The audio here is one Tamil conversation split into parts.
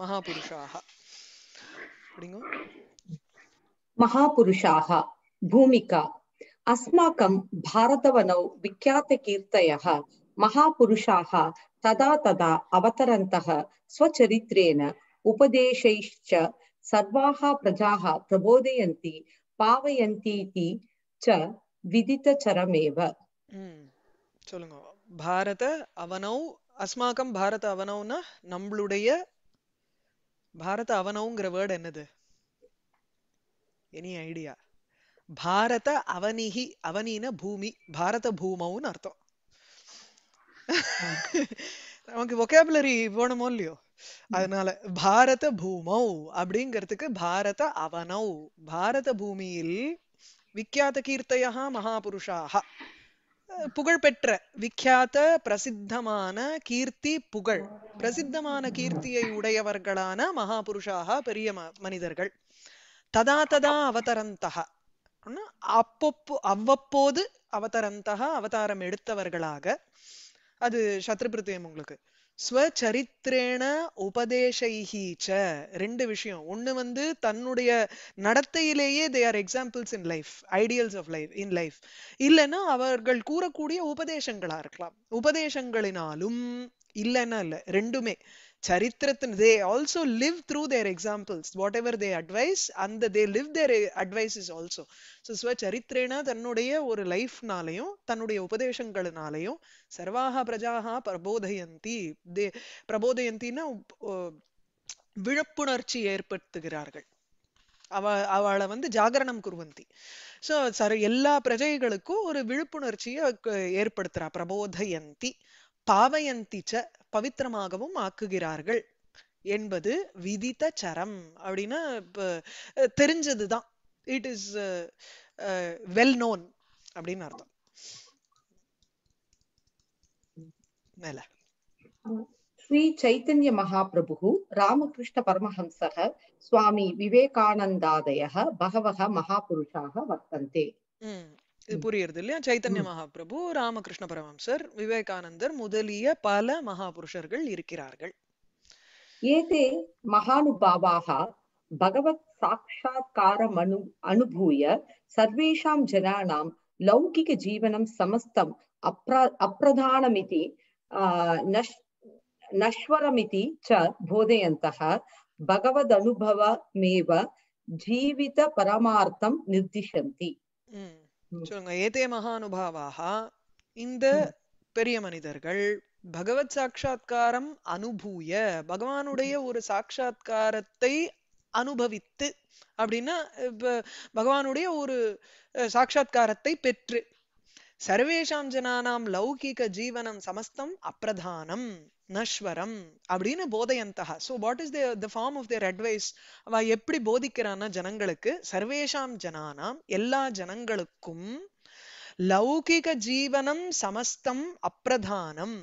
மகாபுருஷாக அப்படிங்க மகாபுருஷாக பூமிகா अस्माकं भारतवनौ विख्यातकीर्तयः महापुरुषाः तदा तदा अवतरन्तः स्वचरित्रेण उपदेशैश्च सर्वाः प्रजाः प्रबोधयन्ति पावयन्तीति च विदितचरमेव சொல்லுங்க பாரத அவனௌ அஸ்மாக்கம் பாரத அவனௌனா நம்மளுடைய பாரத அவனவுங்கிற வேர்டு என்னது எனி ஐடியா பாரத அவனிஹி அவனின பூமி பாரத பூமவுன்னு அர்த்தம் நமக்கு ஒகேபுலரி போனமோ இல்லையோ அதனால பாரத பூமௌ அப்படிங்கிறதுக்கு பாரத அவனௌ பாரத பூமியில் விக்கியாத கீர்த்தையா மகாபுருஷாக புகழ்பெற்ற விக்கியாத பிரசித்தமான கீர்த்தி புகழ் பிரசித்தமான கீர்த்தியை உடையவர்களான மகாபுருஷாக பெரிய மனிதர்கள் ததா ததா அவதரந்தக அப்பப்போ அவ்வப்போது அவதரந்தக அவதாரம் எடுத்தவர்களாக அது சத்ருபிரத்தியம் உங்களுக்கு ஸ்வச்சரித்திரேன உபதேசைஹி ச ரெண்டு விஷயம் ஒன்று வந்து தன்னுடைய நடத்தையிலேயே they are examples in life ideals of life in life இல்லைன்னா அவர்கள் கூறக்கூடிய உபதேசங்களா இருக்கலாம் உபதேசங்களினாலும் இல்லைன்னா இல்லை ரெண்டுமே சரித்திரத்தின் they also live through their examples whatever they advise அந்த they live their advice is also so ஸ்வச்சரித்திரேனா தன்னுடைய ஒரு லைஃப்னாலையும் தன்னுடைய உபதேசங்களினாலையும் சர்வாக பிரஜாக பிரபோதயந்தி தே பிரபோதயந்தின்னா விழப்புணர்ச்சி ஏற்படுத்துகிறார்கள் அவ அவளை வந்து ஜாகரணம் குருவந்தி ஸோ சரி எல்லா பிரஜைகளுக்கும் ஒரு விழிப்புணர்ச்சியை ஏற்படுத்துறா பிரபோதயந்தி பாவயந்திச்ச பவித்திரமாகவும் ஆக்குகிறார்கள் என்பது விதித்த சரம் அப்படின்னா இப்போ தெரிஞ்சதுதான் இட் இஸ் வெல் நோன் அப்படின்னு அர்த்தம் மேல ஸ்ரீ சைத்தன்ய மகாபிரபு ராமகிருஷ்ண பரமஹம்சக சுவாமி விவேகானந்தாதய பகவக மகாபுருஷாக வர்த்தந்தே இது புரியுறது இல்லையா சைத்தன்ய மகாபிரபு ராமகிருஷ்ண பரமம்சர் விவேகானந்தர் முதலிய பல மகாபுருஷர்கள் இருக்கிறார்கள் ஏதே மகானுபாவாக பகவத் சாட்சா்காரம் அனு அனுபூய சர்வேஷாம் ஜனானாம் லௌகிக ஜீவனம் சமஸ்தம் அப்ர அப்பிரதானமிதி நஷ்வரமிதி ச போதயந்தः பகவத் அனுபவமேவ ஜீவித பரமார்த்தம் நிர்திஷந்தி சொல்லுங்க ஏதே மகானுபாவாக இந்த பெரிய மனிதர்கள் பகவத் சாட்சா்காரம் அனுபூய பகவானுடைய ஒரு சாட்சா்காரத்தை அனுபவித்து அப்படின்னா பகவானுடைய ஒரு சாட்சா்காரத்தை பெற்று சர்வேஷாம் ஜனானாம் லௌகிக ஜீவனம் சமஸ்தம் அப்பிரதானம் நஸ்வரம் அப்படின்னு போதையந்தகா so what is the form of their advice அவ எப்படி போதிக்கிறான்னா ஜனங்களுக்கு சர்வேஷாம் ஜனானாம் எல்லா ஜனங்களுக்கும் லௌகிக ஜீவனம் சமஸ்தம் அப்பிரதானம்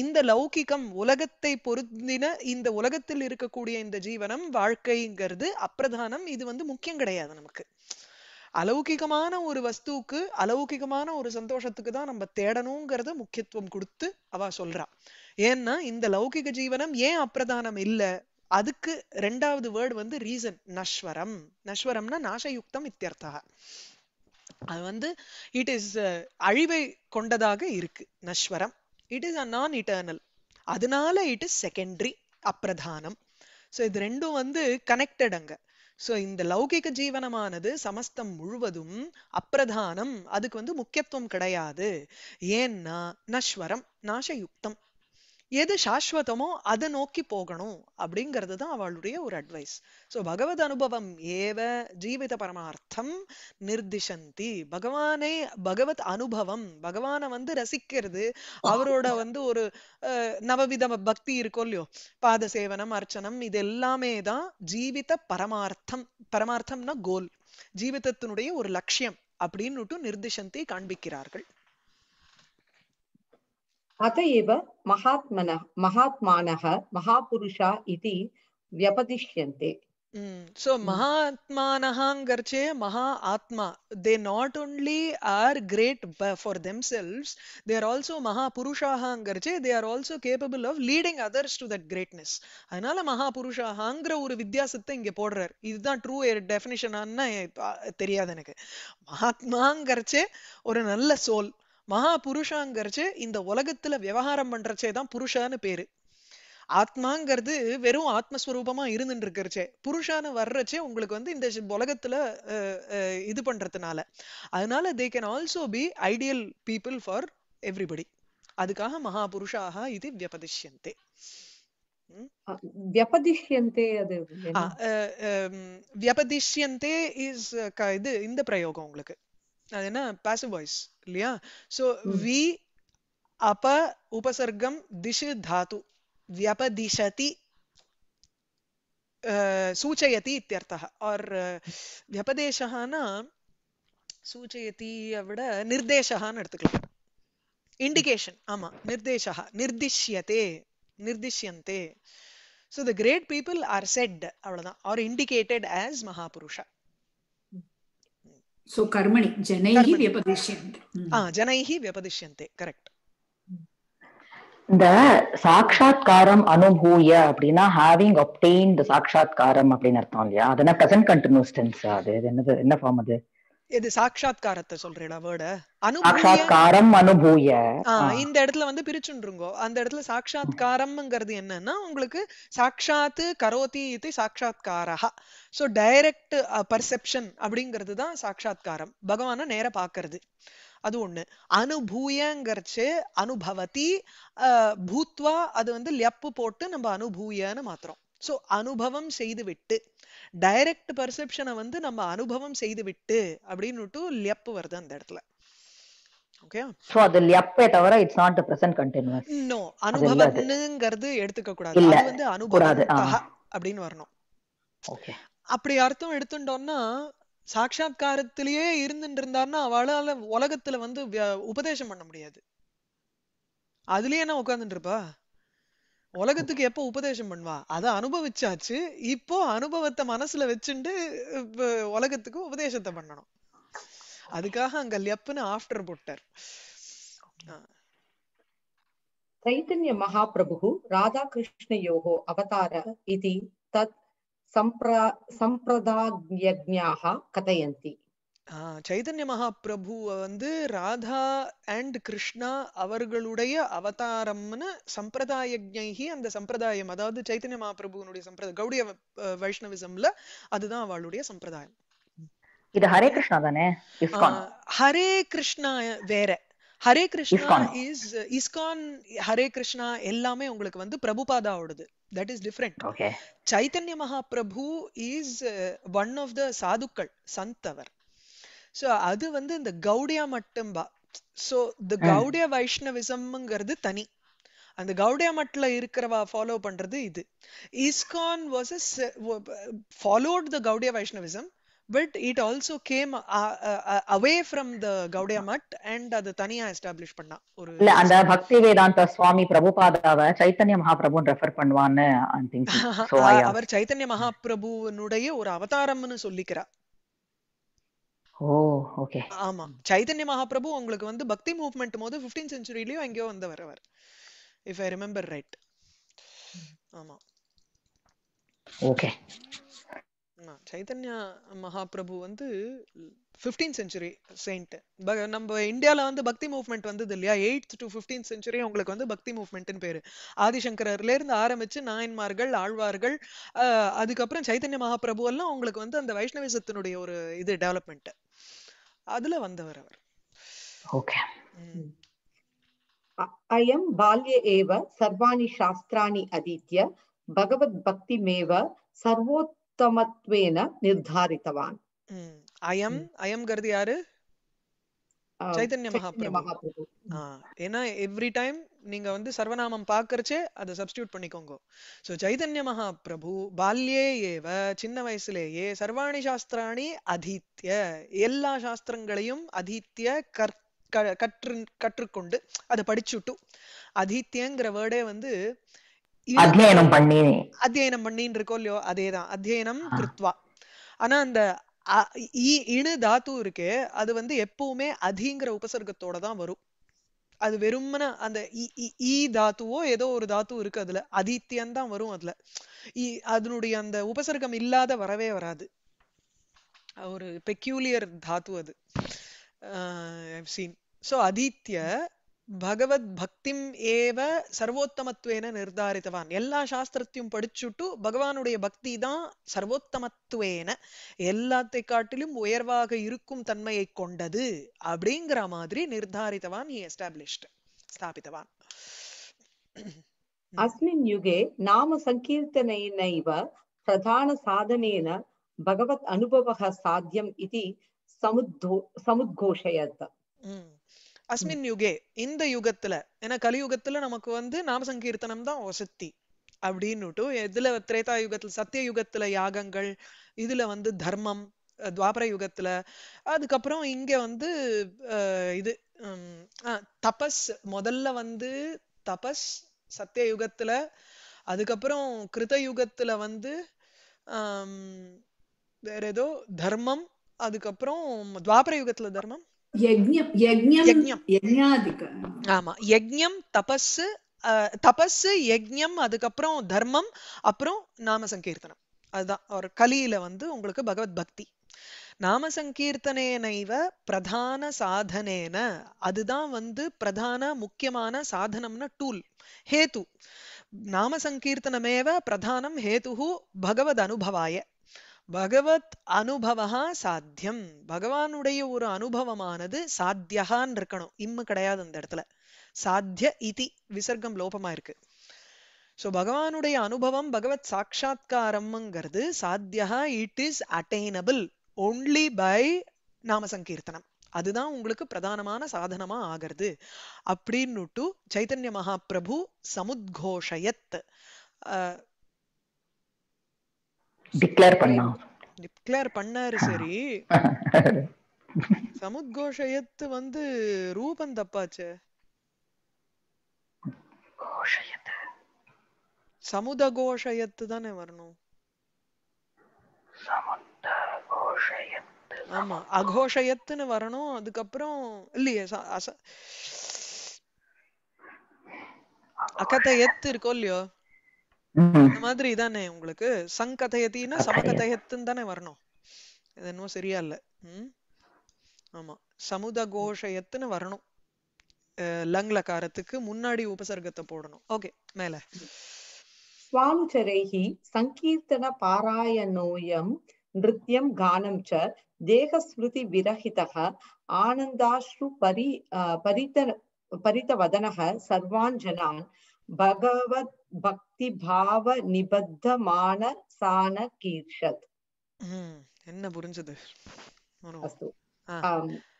இந்த லௌகிகம் உலகத்தை பொருந்தின இந்த உலகத்தில் இருக்கக்கூடிய இந்த ஜீவனம் வாழ்க்கைங்கிறது அப்பிரதானம் இது வந்து முக்கியம் கிடையாது நமக்கு அலௌகிகமான ஒரு வஸ்துவுக்கு அலௌகிகமான ஒரு சந்தோஷத்துக்கு தான் நம்ம தேடணுங்கிறத முக்கியத்துவம் கொடுத்து அவ சொல்றா ஏன்னா இந்த லௌகிக ஜீவனம் ஏன் அப்பிரதானம் இல்ல அதுக்கு ரெண்டாவது வேர்டு வந்து ரீசன் நஸ்வரம் நஸ்வரம்னா நாசயுக்தம் இத்தியர்த்தா அது வந்து இட் இஸ் அழிவை கொண்டதாக இருக்கு நஸ்வரம் it is a non eternal அதனால இட் இஸ் செகண்டரி அப்பிரதானம் ஸோ இது ரெண்டும் வந்து கனெக்டட் அங்க ஸோ இந்த லௌகிக ஜீவனமானது சமஸ்தம் முழுவதும் அப்பிரதானம் அதுக்கு வந்து முக்கியத்துவம் கிடையாது ஏன்னா நஸ்வரம் நாசயுக்தம் எது சாஸ்வதமோ அதை நோக்கி போகணும் அப்படிங்கிறது தான் அவளுடைய ஒரு அட்வைஸ் ஸோ பகவத் அனுபவம் ஏவ ஜீவித பரமார்த்தம் நிர்திஷந்தி பகவானை பகவத் அனுபவம் பகவானை வந்து ரசிக்கிறது அவரோட வந்து ஒரு நவவித பக்தி இருக்கும் இல்லையோ பாத சேவனம் அர்ச்சனம் இது எல்லாமே தான் ஜீவித பரமார்த்தம் பரமார்த்தம்னா கோல் ஜீவிதத்தினுடைய ஒரு லட்சியம் அப்படின்னுட்டு நிர்திஷந்தி காண்பிக்கிறார்கள் अत एव महात्मनः महात्मानः महापुरुषा इति व्यपदिश्यन्ते so mahatmanaham maha atma they not only are great for themselves they are also mahapurushaham garche they are also capable of leading others to that greatness அதனால மகாபுருஷாஹாங்கிற ஒரு வித்தியாசத்தை இங்க போடுறார் இதுதான் ட்ரூ டெஃபினிஷனான்னு தெரியாது எனக்கு மகாத்மாங்கிறச்சே ஒரு நல்ல சோல் மகா புருஷாங்கிறச்சு இந்த உலகத்துல விவகாரம் பண்றச்சே தான் புருஷான்னு பேரு ஆத்மாங்கிறது வெறும் ஆத்மஸ்வரூபமா இருந்துட்டு இருக்கிறச்சே புருஷான்னு வர்றச்சே உங்களுக்கு வந்து இந்த உலகத்துல இது பண்றதுனால அதனால they can also be ideal people for everybody அதுக்காக புருஷாக இது வியபதிஷ்யந்தே வியபதிஷ்யந்தே அது வியபதிஷ்யந்தே இஸ் இது இந்த பிரயோகம் உங்களுக்கு अरे ना पैसिव वॉइस लिया सो वी अप उपसर्गम दिश धातु व्यपदिशति सूचयति इत्यर्थः और व्यपदेशः न सूचयति अवड निर्देशः न எடுத்துக்கலாம் indication ஆமா निर्देशः निर्दिश्यते निर्दिश्यन्ते so the great people are said avladhan or indicated as mahapurusha सो कर्मणि जनैः व्यपदिश्यन्ते जनैः व्यपदिश्यन्ते करेक्ट இந்த சாட்சா்காரம் அனுபூய அப்படின்னா ஹேவிங் அப்டெயின் சாட்சா்காரம் அப்படின்னு அர்த்தம் இல்லையா அது பிரசன்ட் கண்டினியூஸ் டென்ஸ் அது என்னது என்ன ஃபார்ம் அது இது சாட்சாத்காரத்தை சொல்றேனா வேர்ட அனுபூயம் அனுபூய இந்த இடத்துல வந்து பிரிச்சுருங்கோ அந்த இடத்துல சாட்சாத்காரம்ங்கிறது என்னன்னா உங்களுக்கு சாட்சாத்து கரோதி இது சாட்சாத்காரா சோ டைரக்ட் பர்செப்ஷன் அப்படிங்கிறது தான் சாட்சாத்காரம் பகவான நேர பாக்குறது அது ஒண்ணு அனுபூயங்கிறச்சு அனுபவதி பூத்வா அது வந்து லெப்பு போட்டு நம்ம அனுபூயன்னு மாத்திரம் ஸோ அனுபவம் செய்துவிட்டு டைரக்ட் பர்செப்ஷனை வந்து நம்ம அனுபவம் செய்துவிட்டு அப்படின்னுட்டு லெப்பு வருது அந்த இடத்துல எடுத்துக்க கூடாது அது வந்து அனுபவம் அப்படின்னு வரணும் அப்படி அர்த்தம் இருந்தாருன்னா அவளால உலகத்துல வந்து உபதேசம் பண்ண முடியாது அதுலயே என்ன உலகத்துக்கு எப்போ உபதேசம் பண்ணுவா அதை அனுபவிச்சாச்சு இப்போ அனுபவத்தை மனசுல வச்சுட்டு உலகத்துக்கு உபதேசத்தை பண்ணணும் அதுக்காக அங்க லெப்புன்னு ஆஃப்டர் புட்டர் மகாபிரபு ராதா రాధాకృష్ణయోः அவதார ఇది தத் సంప్ర సంప్రదాయజ్ఞాः கதையந்தி சைதன்ய மகாபிரபு வந்து ராதா அண்ட் கிருஷ்ணா அவர்களுடைய அவதாரம்னு சம்பிரதாய ஜைகி அந்த சம்பிரதாயம் அதாவது சைத்தன்ய மகாபிரபுவனுடைய சம்பிரதாயம் கௌடிய வைஷ்ணவிசம்ல அதுதான் அவளுடைய சம்பிரதாயம் இது ஹரே கிருஷ்ணா தானே ஹரே கிருஷ்ணா வேற ஹரே கிருஷ்ணா இஸ் இஸ்கான் ஹரே கிருஷ்ணா எல்லாமே உங்களுக்கு வந்து பிரபுபாதாவோடது that is different Chaitanya Mahaprabhu is one of the சாதுக்கள் சந்தவர் ஸோ அது வந்து இந்த கவுடியா மட்டும்பா ஸோ த கவுடியா வைஷ்ணவிசம்ங்கிறது தனி அந்த கவுடியா மட்டில் இருக்கிறவா ஃபாலோ பண்றது இது ISKCON was a followed the Gaudiya Vaishnavism but it also came away from the Gaudiya Math and அது தனியா எஸ்டாப்ளிஷ் பண்ணா ஒரு இல்ல அந்த பக்தி வேதாந்த சுவாமி பிரபுபாதாவை சைத்தன்ய மகாபிரபு ரெஃபர் பண்ணுவான்னு அவர் சைத்தன்ய மகாபிரபுவனுடைய ஒரு அவதாரம்னு சொல்லிக்கிறார் ஓ! ஓகே. ஆமா. சைதன்ய மகாபிரபு உங்களுக்கு வந்து பக்தி மூவ்மெண்ட் மோது ஃபிஃப்டீன் சென்ச்சுரிலயோ எங்கேயோ வந்து அவர். If I remember right. ஆமா. ஓகே. சைதன்யா மகாபிரபு வந்து ஃபிஃப்டீன் செஞ்சுரி செயின்ட் நம்ம இந்தியாவில் வந்து பக்தி மூவ்மெண்ட் வந்தது இல்லையா எயித் டு ஃபிஃப்டீன் செஞ்சுரி உங்களுக்கு வந்து பக்தி மூவ்மெண்ட்னு பேர் ஆதிசங்கரர்லேருந்து ஆரம்பிச்சு நாயன்மார்கள் ஆழ்வார்கள் அதுக்கப்புறம் சைத்தன்ய மகாபிரபு எல்லாம் உங்களுக்கு வந்து அந்த வைஷ்ணவிசத்தினுடைய ஒரு இது டெவலப்மெண்ட் அதுல வந்தவர் அவர் ஓகே அயம் பால்ய ஏவ சர்வாணி சாஸ்திராணி அதித்ய பகவத் பக்திமேவ சர்வோத் சமத்வேன நிர்தாரித்தவான் அயம் யாரு சைதன்ய மகாபிரபு ஏன்னா எவ்ரி டைம் நீங்க வந்து சர்வநாமம் பாக்குறச்சே அதை சப்ஸ்டியூட் பண்ணிக்கோங்க சோ சைதன்ய மகாபிரபு பால்யே ஏவ சின்ன வயசுலேயே சர்வாணி சாஸ்திராணி அதித்ய எல்லா சாஸ்திரங்களையும் அதீத்திய கற்று கற்றுக்கொண்டு அதை படிச்சுட்டு அதித்தியங்கிற வேர்டே வந்து அத்தியனம் பண்ணி அத்தியனம் பண்ணின்னு இருக்கோ இல்லையோ அதேதான் அத்தியனம் கிருத்வா ஆனா அந்த இணு தாத்து இருக்கு அது வந்து எப்பவுமே அதிங்கிற உபசர்க்கத்தோட தான் வரும் அது வெறுமன அந்த ஈ தாத்துவோ ஏதோ ஒரு தாத்து இருக்கு அதுல அதித்தியம் தான் வரும் அதுல அதனுடைய அந்த உபசர்க்கம் இல்லாத வரவே வராது ஒரு பெக்யூலியர் தாத்து அது சீன் சோ அதித்ய பகவத் பக்திம் ஏவ சர்வோத்தமத்துவேன நிர்தாரித்தவான் எல்லா சாஸ்திரத்தையும் படிச்சுட்டு பகவானுடைய பக்தி தான் சர்வோத்தமத்துவேன எல்லாத்தை காட்டிலும் உயர்வாக இருக்கும் தன்மையை கொண்டது அப்படிங்கிற மாதிரி நிர்தாரித்தவான் ஹி எஸ்டாப்ளிஷ்ட் ஸ்தாபித்தவான் அஸ்மின் யுகே நாம சங்கீர்த்தனைவ பிரதான சாதனேன பகவத் அனுபவ சாத்தியம் இது சமுத்கோஷயத் அஸ்மின் யுகே இந்த யுகத்துல ஏன்னா கலியுகத்துல நமக்கு வந்து நாம சங்கீர்த்தனம் தான் வசத்தி அப்படின்னுட்டு இதுல திரேதா யுகத்துல சத்திய யுகத்துல யாகங்கள் இதுல வந்து தர்மம் துவாபர யுகத்துல அதுக்கப்புறம் இங்க வந்து இது தபஸ் முதல்ல வந்து தபஸ் சத்திய யுகத்துல அதுக்கப்புறம் கிருத யுகத்துல வந்து வேற ஏதோ தர்மம் அதுக்கப்புறம் துவாபர யுகத்துல தர்மம் ஆமா யஜ்யம் தபஸ் தபஸ் யஜ்யம் அதுக்கப்புறம் தர்மம் அப்புறம் நாம சங்கீர்த்தனம் அதுதான் ஒரு கலியில வந்து உங்களுக்கு பகவத் பக்தி நாம சங்கீர்த்தனேனைவ பிரதான சாதனேன அதுதான் வந்து பிரதான முக்கியமான சாதனம்னா டூல் ஹேத்து நாம சங்கீர்த்தனமேவ பிரதானம் ஹேத்து பகவத் அனுபவாய பகவத் அனுபவா சாத்தியம் பகவானுடைய ஒரு அனுபவமானது சாத்தியகான்னு இருக்கணும் இம்மு கிடையாது அந்த இடத்துல சாத்திய இதி விசர்க்கம் லோபமா இருக்கு ஸோ பகவானுடைய அனுபவம் பகவத் சாட்சா்காரம்ங்கிறது சாத்தியா it is attainable only by நாம சங்கீர்த்தனம் அதுதான் உங்களுக்கு பிரதானமான சாதனமா ஆகிறது அப்படின்னுட்டு சைத்தன்ய மகாபிரபு சமுத்கோஷயத் டிக்ளேர் பண்ணா டிக்ளேர் பண்ணாரு சரி கோஷயத்து வந்து ரூபம் தப்பாச்சு சமுத கோஷயத்து தானே வரணும் ஆமா அகோஷயத்துன்னு வரணும் அதுக்கப்புறம் இல்லையே அகதயத்து இருக்கோ இல்லையோ இந்த மாதிரி தானே உங்களுக்கு சங்கதயத்தின்னா சமகதயத்துன்னு தானே வரணும் இது இன்னும் சரியா இல்ல ஆமா சமுத கோஷயத்துன்னு வரணும் லங் லகாரத்துக்கு முன்னாடி உபசர்க்கத்தை போடணும் ஓகே மேல சுவானுச்சரைஹி சங்கீர்த்தன பாராயணோயம் நிருத்யம் கானம் ச தேகஸ்மிருதி விரஹிதக ஆனந்தாஸ்ரு பரி பரித பரிதவதனக சர்வான் ஜனான் பகவத் பக்தி பாவ நிபத்தமான சான கீர்ஷத் என்ன புரிஞ்சது அஸ்து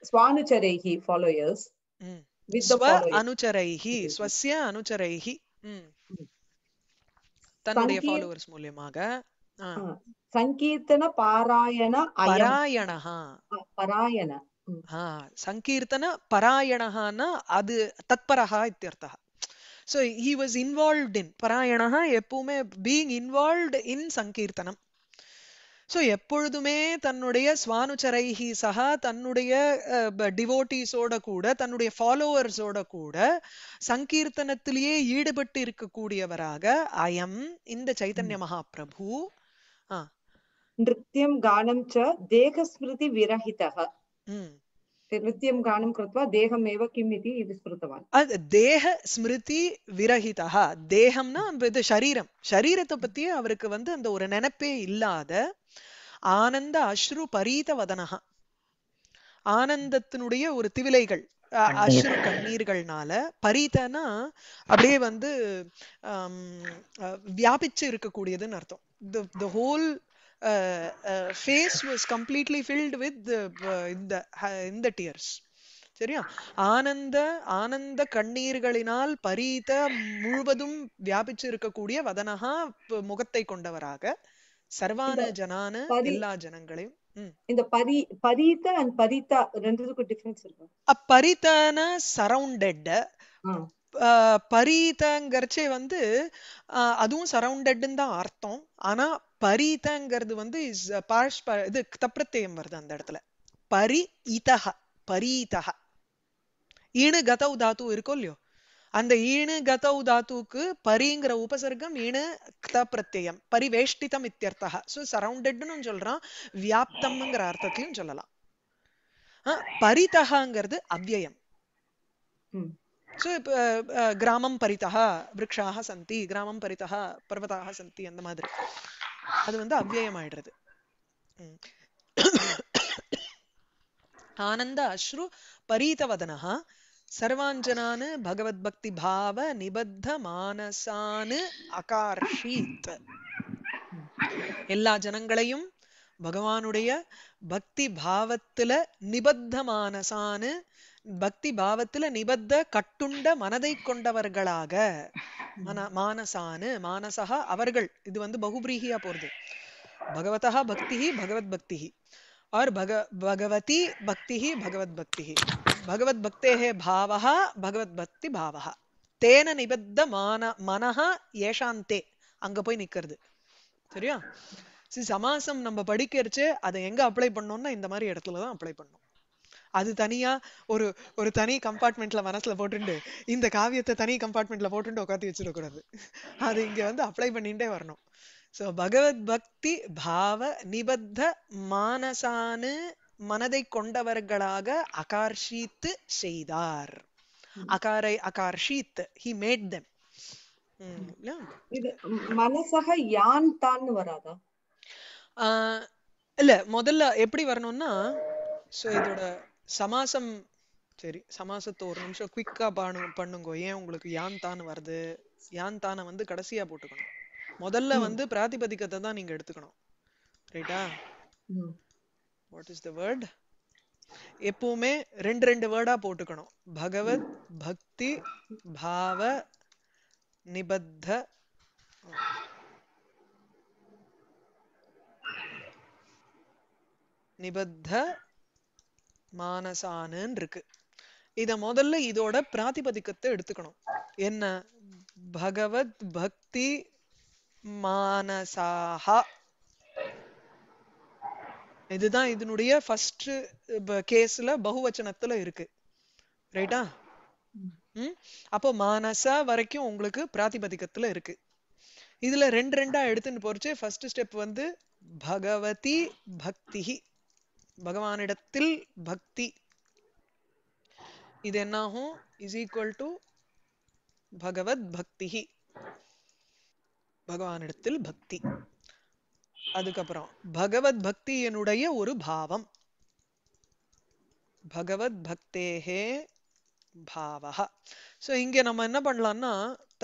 ஸ்வானுச்சரைஹி ஃபாலோயர்ஸ் ஸ்வ அனுச்சரைஹி ஸ்வசிய அனுச்சரைஹி தன்னுடைய ஃபாலோவர்ஸ் மூலியமாக சங்கீர்த்தன பாராயண பாராயணஹா பாராயண சங்கீர்த்தன அது தத்பரஹா இத்தியர்த்தः so he was involved in பராயணா எப்பவுமே பீயிங் இன்வால்வ்ட் இன் சங்கீர்த்தனம் ஸோ எப்பொழுதுமே தன்னுடைய சுவானுச்சரைஹி சகா தன்னுடைய டிவோட்டிஸோட uh, கூட தன்னுடைய ஃபாலோவர்ஸோட கூட சங்கீர்த்தனத்திலேயே ஈடுபட்டு இருக்கக்கூடியவராக அயம் இந்த சைத்தன்ய மகாபிரபு ஆஹ் நிருத்தியம் கானம் ச தேகஸ்மிருதி விரஹிதக நித்தியம் नृत्यं गानं कृत्वा देहमेव இது ஸ்மிருத்தவான் அது தேக ஸ்மிருதி விரகிதா தேகம்னா இது சரீரம் சரீரத்தை பத்தியே அவருக்கு வந்து அந்த ஒரு நினைப்பே இல்லாத ஆனந்த அஸ்ரு பரீத வதனகா ஆனந்தத்தினுடைய ஒரு திவிலைகள் அஸ்ரு கண்ணீர்கள்னால பரீதனா அப்படியே வந்து வியாபிச்சு இருக்கக்கூடியதுன்னு அர்த்தம் the whole face was completely filled with இந்த இந்த டியர்ஸ் சரியா ஆனந்த ஆனந்த கண்ணீர்களினால் பரீத முழுவதும் வியாபிச்சு இருக்கக்கூடிய வதனகா முகத்தை கொண்டவராக சர்வான ஜனான எல்லா ஜனங்களையும் இந்த பரி பரீத அண்ட் பரீதா டிஃபரன்ஸ் இருக்கு சரவுண்டட் பரீதங்கிறச்சே வந்து அதுவும் சரவுண்டட்னு தான் அர்த்தம் ஆனா பரீதங்கிறது வந்து இஸ் இது தப்பிரத்தயம் வருது அந்த இடத்துல பரி இதக பரீதஹ ஈணு கதவு தாத்து இருக்கோ இல்லையோ அந்த ஈணு கதவு தாத்துக்கு பரிங்கிற உபசர்க்கம் ஈணு பிரத்யம் பரிவேஷ்டிதம் இத்தியர்த்தா ஸோ சரௌண்டட்னு சொல்றான் வியாப்தம்ங்கிற அர்த்தத்திலையும் சொல்லலாம் பரிதகாங்கிறது அவ்வயம் ஸோ இப்போ கிராமம் பரிதா விரக்ஷாக சந்தி கிராமம் பரிதா பர்வதாக சந்தி அந்த மாதிரி அது வந்து அவ்வியம் ஆயிடுறது ஆனந்த அஸ்ரு பரீதவதனா சர்வாஞ்சனானு பகவத் பக்தி பாவ நிபத்த மானசானு அகார்ஷித் எல்லா ஜனங்களையும் பகவானுடைய பக்தி பாவத்துல நிபத்த மானசானு பக்தி பாவத்துல நிபத்த கட்டுண்ட மனதை கொண்டவர்களாக மன மானசானு மானசா அவர்கள் இது வந்து பகுபிரீகியா போறது பகவதா பக்தி பகவத் பக்தி ஆர் பக பகவதி பக்தி பகவத் பக்தி பகவத் பக்தேகே பாவா பகவத் பக்தி பாவா தேன நிபத்த மான மனஹா ஏஷாந்தே அங்க போய் நிக்கிறது சரியா சி சமாசம் நம்ம படிக்கிறச்சு அதை எங்க அப்ளை பண்ணோம்னா இந்த மாதிரி இடத்துல தான் அப்ளை பண்ணும் அது தனியா ஒரு ஒரு தனி கம்பார்ட்மெண்ட்ல மனசுல போட்டுண்டு இந்த காவியத்தை தனி கம்பார்ட்மெண்ட்ல போட்டுட்டு உட்காந்து வச்சிடக்கூடாது அது இங்க வந்து அப்ளை பண்ணிட்டே வரணும் ஸோ பகவத் பக்தி பாவ நிபத்த மானசானு மனதை கொண்டவர்களாக அகார்ஷித்து செய்தார் அகாரை அகார்ஷித் ஹி மேட் தெம் இது மனசக யான் தான் வராதா இல்ல முதல்ல எப்படி வரணும்னா சோ இதோட சமாசம் சரி சமாசத்தை ஒரு நிமிஷம் குயிக்கா பானு பண்ணுங்க ஏன் உங்களுக்கு யான் தான் வருது யான் தானை வந்து கடைசியா போட்டுக்கணும் முதல்ல வந்து பிராதிபதிக்கத்தை தான் நீங்க எடுத்துக்கணும் ரைட்டா வாட் இஸ் த வேர்ட் எப்பவுமே ரெண்டு ரெண்டு வேர்டா போட்டுக்கணும் பகவத் பக்தி பாவ நிபத்த நிபத்த மானசானன் இருக்கு இத முதல்ல இதோட பிராதிபதிக்கத்தை எடுத்துக்கணும் என்ன பகவத் பக்தி மானசாகா இதுதான் இதனுடைய ஃபர்ஸ்ட் கேஸ்ல பகுவச்சனத்துல இருக்கு ரைட்டா ம் அப்போ மானசா வரைக்கும் உங்களுக்கு பிராதிபதிக்கத்துல இருக்கு இதுல ரெண்டு ரெண்டா எடுத்துன்னு போறச்சு ஃபர்ஸ்ட் ஸ்டெப் வந்து பகவதி பக்திஹி பகவானிடத்தில் பக்தி இது என்னாகும் இஸ் ஈக்குவல் டு பகவத் பக்தி பகவானிடத்தில் பக்தி அதுக்கப்புறம் பகவத் பக்தி என்னுடைய ஒரு பாவம் பகவத் பக்தேகே பாவக ஸோ இங்கே நம்ம என்ன பண்ணலாம்னா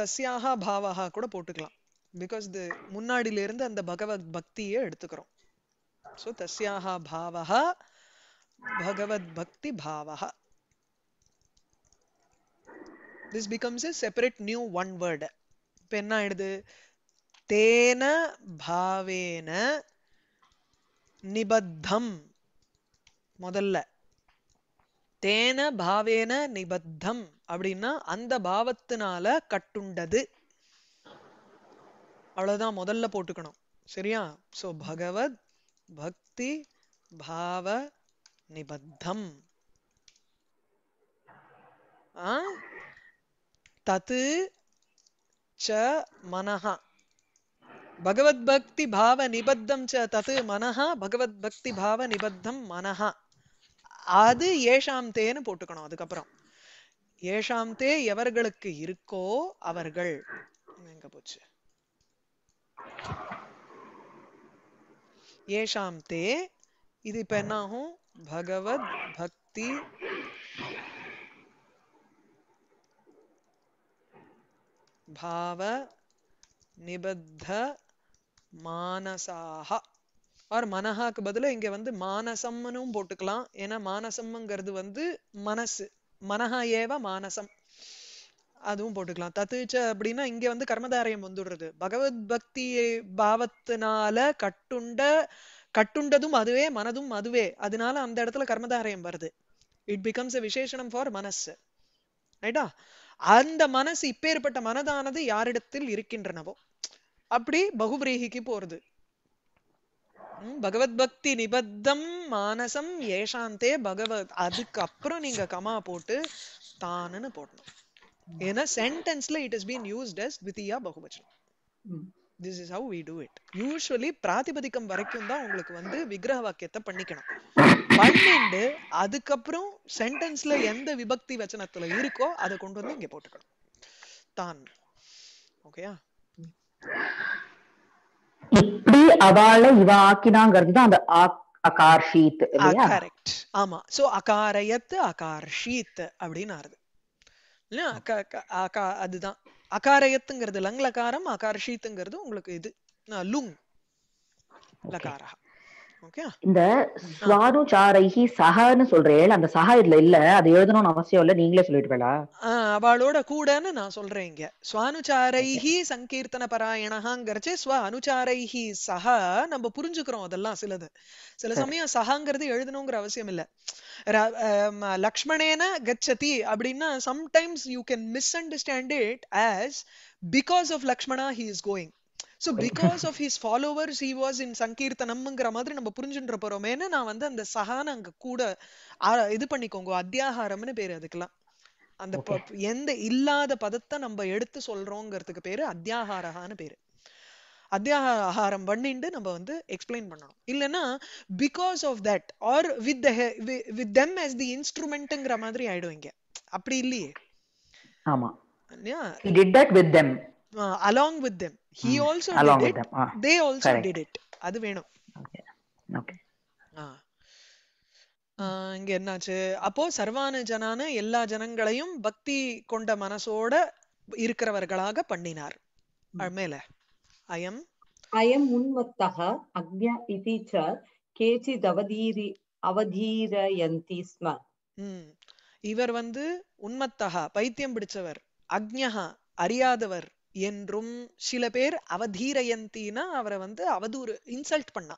தஸ்யாக பாவகா கூட போட்டுக்கலாம் பிகாஸ் இது முன்னாடியிலேருந்து அந்த பகவத் பக்தியை எடுத்துக்கிறோம் ஸோ தஸ்யாக பாவக பகவத்பக்தி பாவக this becomes a separate new one word இப்போ என்ன ஆயிடுது தேன பாவேன நிபத்தம் முதல்ல தேன பாவேன நிபத்தம் அப்படின்னா அந்த பாவத்தினால கட்டுண்டது அவ்வளவுதான் முதல்ல போட்டுக்கணும் சரியா சோ பகவத் பக்தி பாவ நிபத்தம் தத்து ச மனஹா பகவத் பக்தி பாவ நிபத்தம் ச தத்து மனஹா பகவத் பக்தி பாவ நிபத்தம் மனஹா அது ஏஷாம் தேன்னு போட்டுக்கணும் அதுக்கப்புறம் ஏஷாம் தே எவர்களுக்கு இருக்கோ அவர்கள் எங்க போச்சு ஏஷாம் தே இது இப்ப என்ன ஆகும் பகவத் பக்தி பாவ நிபத்த மானசாக ஆர் மனஹாக்கு பதில இங்க வந்து மானசம்னும் போட்டுக்கலாம் ஏன்னா மானசம்ங்கிறது வந்து மனசு மனஹா ஏவ மானசம் அதுவும் போட்டுக்கலாம் தத்துச்ச அப்படின்னா இங்க வந்து கர்மதாரயம் வந்துடுறது பகவத் பக்தி பாவத்தினால கட்டுண்ட கட்டுண்டதும் அதுவே மனதும் அதுவே அதனால அந்த இடத்துல கர்மதாரயம் வருது இட் பிகம்ஸ் எ விசேஷனம் ஃபார் மனசு ரைட்டா அந்த மனசு இப்பேற்பட்ட மனதானது யாரிடத்தில் இருக்கின்றனவோ அப்படி பகுபிரீகிக்கு போறது பகவத் பக்தி நிபத்தம் மானசம் ஏஷாந்தே பகவத் அதுக்கப்புறம் நீங்க கமா போட்டு தானுன்னு போடணும் in a sentence it has been used as dvitiya bahuvachanam this is how we do it usually பிராதிபதிக்கம் வரைக்கும் தான் உங்களுக்கு வந்து விக்கிரக வாக்கியத்தை பண்ணிக்கணும் பண்ணிட்டு அதுக்கப்புறம் சென்டென்ஸ்ல எந்த விபக்தி வச்சனத்துல இருக்கோ அதை கொண்டு வந்து இங்க போட்டுக்கணும் தான் ஓகேயா இப்படி அவாளை இவ ஆக்கினாங்கிறது தான் அந்த அகார்ஷீத் கரெக்ட் ஆமா சோ அகாரயத்து அகார்ஷீத் அப்படின்னு ஆறுது அதுதான் அகாரயத்துங்கிறது லங் லகாரம் அகார்ஷித்துங்கிறது உங்களுக்கு இது லுங் லகாரா இந்த ஸ்வானு சாரைஹி சொல்றேன் அந்த இதுல இல்ல அது எழுதணும்னு அவசியம் இல்ல நீங்களே அவளோட கூடன்னு நான் சொல்றேன் இங்க சங்கீர்த்தன பராயணஹாங்கிறச்சு ஸ்வ அனுச்சாரைஹி நம்ம புரிஞ்சுக்கிறோம் அதெல்லாம் சிலது சில சமயம் சஹாங்கிறது எழுதணுங்கிற அவசியம் இல்ல லக்ஷ்மணேன கச்சதி அப்படின்னா sometimes you can misunderstand it as because of Lakshmana he is going so because of his followers he was in சங்கீர்த்தனம்ங்கிற மாதிரி நம்ம புரிஞ்சுன்ற ஏன்னா நான் வந்து அந்த சஹான அங்க கூட இது பண்ணிக்கோங்க அத்தியாகாரம்னு பேர் அதுக்கெல்லாம் அந்த எந்த இல்லாத பதத்தை நம்ம எடுத்து சொல்றோங்கிறதுக்கு பேரு அத்தியாகாரகான்னு பேரு அத்தியாகாரம் பண்ணிட்டு நம்ம வந்து எக்ஸ்பிளைன் பண்ணணும் இல்லைன்னா because of that are with with them as the இன்ஸ்ட்ருமெண்ட்ங்கிற மாதிரி ஆயிடுவீங்க அப்படி இல்லையே ஆமா along with them he also did it they also did it அது வேணும் இங்க என்னாச்சு அப்போ சர்வான ஜனான எல்லா ஜனங்களையும் பக்தி கொண்ட மனசோட இருக்கிறவர்களாக பண்ணினார் மேல அயம் அயம் உன்மத்தக அக்ஞ இதி ச கேச்சி அவதீரி அவதீரயந்தி ஸ்ம இவர் வந்து உன்மத்தகா பைத்தியம் பிடிச்சவர் அக்ஞகா அறியாதவர் என்றும் சில பேர் அவதீரயந்தினா அவரை வந்து அவதூறு இன்சல்ட் பண்ணா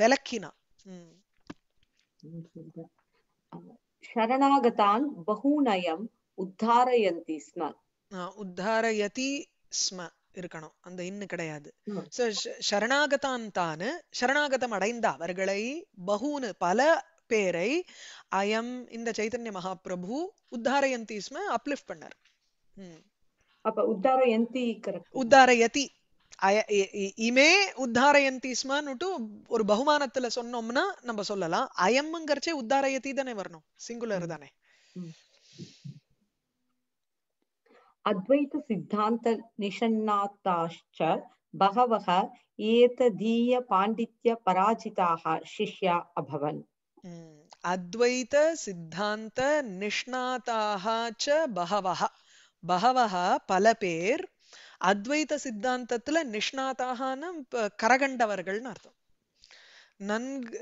விலக்கினா சரணாகதான் பகுநயம் உத்தாரயந்தி ஸ்ம உத்தாரயதி ஸ்ம இருக்கணும் அந்த இன்னு கிடையாது சரணாகதான் தானு சரணாகதம் அடைந்த அவர்களை பகுனு பல பேரை அயம் இந்த சைத்தன்ய மகாபிரபு உத்தாரயந்தி ஸ்ம அப்லிஃப்ட் பண்ணார் ಅಪ ಉದ್ದಾರಯಂತಿ ಕರ ಉದ್ದಾರಯತಿ ಅಯ ಈಮೇ ಉದ್ದಾರಯಂತಿ ಸ್ಮನುಟು or ಬಹುಮಾನತಲ ಸೊನ್ನೋಮನಾ ನಂಬಾ ಸೊಲ್ಲಲ ಅಯಂಂಗ್ರಚೆ ಉದ್ದಾರಯತಿ ದನೆ ವರ್ನೋ ಸಿಂಗುಲರ್ ದನೆ ಅದ್ವೈತ ಸಿದ್ಧಾಂತ ನಿಷಣಾತಾಶ್ಚ ಬಹವಃ ಏತ ದೀಯ ಪಾಂಡಿತ್ಯ ಪರಾಚಿತಾಃ ಶಿಷ್ಯಾ ಅಭವನ್ ಅದ್ವೈತ ಸಿದ್ಧಾಂತ ನಿಷಣಾತಾಃ ಚ ಬಹವಃ பகவஹா பல பேர் அத்வைத சித்தாந்தத்துல நிஷ்ணாதாகான கரகண்டவர்கள்னு அர்த்தம் நன்கு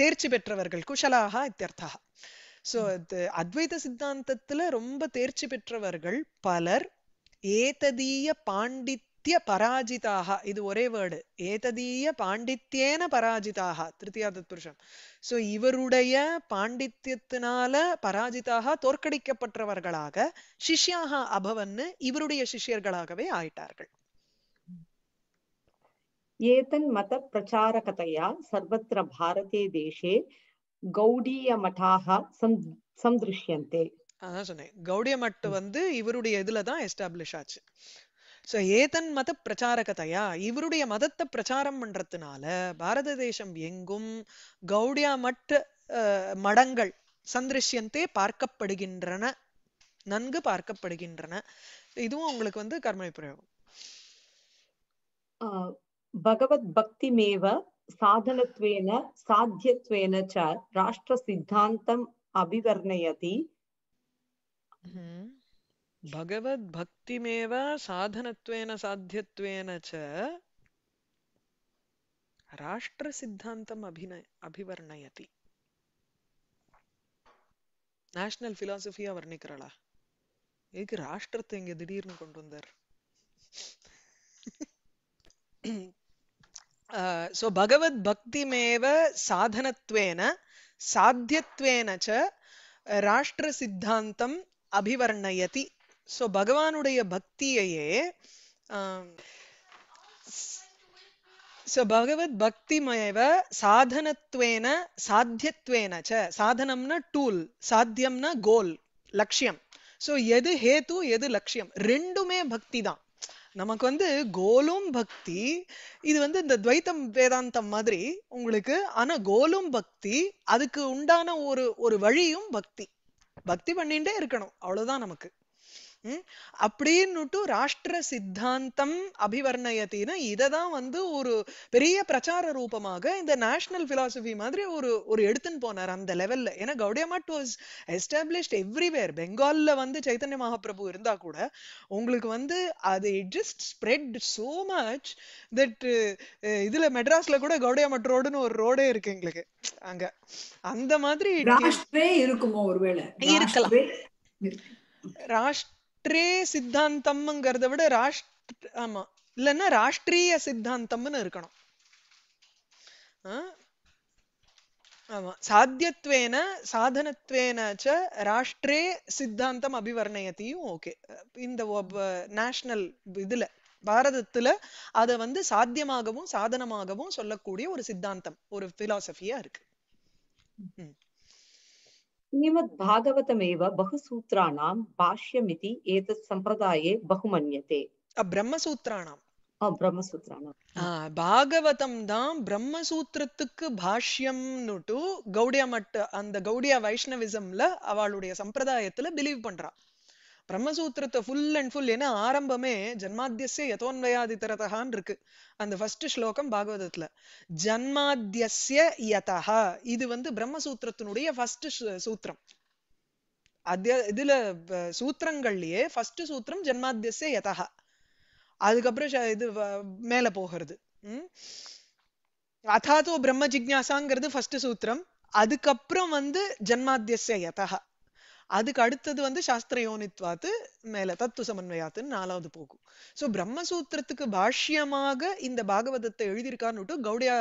தேர்ச்சி பெற்றவர்கள் குஷலாக இத்தியர்த்தா சோ அத்வைத சித்தாந்தத்துல ரொம்ப தேர்ச்சி பெற்றவர்கள் பலர் ஏததீய பாண்டித் நித்திய பராஜிதாக இது ஒரே வேர்டு ஏததீய பாண்டித்யேன பராஜிதாக திருத்தியா தத்புருஷம் சோ இவருடைய பாண்டித்யத்தினால பராஜிதாக தோற்கடிக்கப்பட்டவர்களாக சிஷ்யாக அபவன்னு இவருடைய சிஷ்யர்களாகவே ஆயிட்டார்கள் ஏதன் மத பிரச்சாரகதையா சர்வத்திர பாரதே தேசே கௌடிய மட்டாக சந்திருஷ்யந்தே அதான் சொன்னேன் கௌடிய மட்டு வந்து இவருடைய இதுலதான் எஸ்டாப்ளிஷ் ஆச்சு ஸோ ஏதன் மத பிரச்சாரகதையா இவருடைய மதத்தை பிரச்சாரம் பண்றதுனால பாரத தேசம் எங்கும் கௌடியா மட்ட மடங்கள் சந்திருஷ்யந்தே பார்க்கப்படுகின்றன நன்கு பார்க்கப்படுகின்றன இதுவும் உங்களுக்கு வந்து கர்மணி பிரயோகம் பகவத் பக்தி மேவ சாதனத்வேன சாத்தியத்வேன ச ராஷ்டிர சித்தாந்தம் அபிவர்ணயதி भगवद्भक्तिमेव साधनत्वेन साध्यत्वेन च राष्ट्रसिद्धान्तम् अभिनय अभिवर्णयति நேஷனல் ஃபிலாசபியாக வர்ணிக்கிறாளா எதுக்கு ராஷ்டிரத்தை இங்கே திடீர்னு கொண்டு வந்தார் ஸோ பகவத் பக்திமேவ சாதனத்வேன சாத்தியத்வேன ச ராஷ்டிர சித்தாந்தம் அபிவர்ணயதி ஸோ பகவானுடைய பக்தியையே ஸோ பகவத் பக்திமயவ சாதனத்வேன சாத்தியத்வேன ச சாதனம்னா டூல் சாத்தியம்னா கோல் லட்சியம் ஸோ எது ஹேத்து எது லட்சியம் ரெண்டுமே பக்தி தான் நமக்கு வந்து கோலும் பக்தி இது வந்து இந்த துவைத்தம் வேதாந்தம் மாதிரி உங்களுக்கு ஆனா கோலும் பக்தி அதுக்கு உண்டான ஒரு ஒரு வழியும் பக்தி பக்தி பண்ணிட்டே இருக்கணும் அவ்வளவுதான் நமக்கு அப்படின்னுட்டு ராஷ்டிர சித்தாந்தம் அபிவர்ணயத்தின்னு இதை தான் வந்து ஒரு பெரிய பிரச்சார ரூபமாக இந்த நேஷனல் பிலாசபி மாதிரி ஒரு ஒரு எடுத்துன்னு போனார் அந்த லெவல்ல ஏன்னா கௌடியா மட் வாஸ் எஸ்டாப்ளிஷ்ட் எவ்ரிவேர் பெங்கால்ல வந்து சைத்தன்ய மகாபிரபு இருந்தா கூட உங்களுக்கு வந்து அது it just spread so much that இதுல மெட்ராஸ்ல கூட கௌடியா மட் ரோடுன்னு ஒரு ரோடே இருக்கு எங்களுக்கு அங்க அந்த மாதிரி இருக்குமோ ஒருவேளை இருக்கலாம் ராஷ்டிரே சித்தாந்தம்ங்கிறத விட ராஷ்ட் ஆமா இல்லைன்னா ராஷ்டிரிய சித்தாந்தம்னு இருக்கணும் ஆமா சாத்தியத்வேன சாதனத்வேனச்ச ராஷ்டிரே சித்தாந்தம் அபிவர்ணயத்தையும் ஓகே இந்த நேஷனல் இதுல பாரதத்துல அத வந்து சாத்தியமாகவும் சாதனமாகவும் சொல்லக்கூடிய ஒரு சித்தாந்தம் ஒரு பிலாசபியா இருக்கு ஸ்ரீமத் பாகவதமேவ भाष्यमिति एतत् सम्प्रदाये बहु मन्यते பிரம்மசூத்திரானாம் பாகவதம் தான் பிரம்மசூத்திரத்துக்கு பாஷ்யம்னுட்டு கௌடியா மட்ட அந்த கௌடியா வைஷ்ணவிசம்ல அவளுடைய சம்பிரதாயத்துல பிலீவ் பண்றா பிரம்மசூத்திரத்தை ஃபுல் அண்ட் ஃபுல் ஏன்னா ஆரம்பமே ஜன்மாத்தியசே யதோன்வயாதி தரதான் இருக்கு அந்த ஃபர்ஸ்ட் ஸ்லோகம் பாகவதத்துல ஜன்மாத்தியசிய யதா இது வந்து பிரம்மசூத்திரத்தினுடைய ஃபர்ஸ்ட் சூத்திரம் அத்திய இதுல சூத்திரங்கள்லயே ஃபர்ஸ்ட் சூத்திரம் ஜன்மாத்தியசிய யதா அதுக்கப்புறம் இது மேல போகிறது அதாத்தோ பிரம்ம ஜிக்னாசாங்கிறது ஃபர்ஸ்ட் சூத்திரம் அதுக்கப்புறம் வந்து ஜன்மாத்தியசிய யதா அதுக்கு அடுத்தது வந்து யோனித்வாத்து மேல தத்துவ சமன்வயாத்துன்னு நாலாவது போகும் ஸோ பிரம்மசூத்திரத்துக்கு பாஷ்யமாக இந்த பாகவதத்தை எழுதியிருக்கான்னு கௌடியா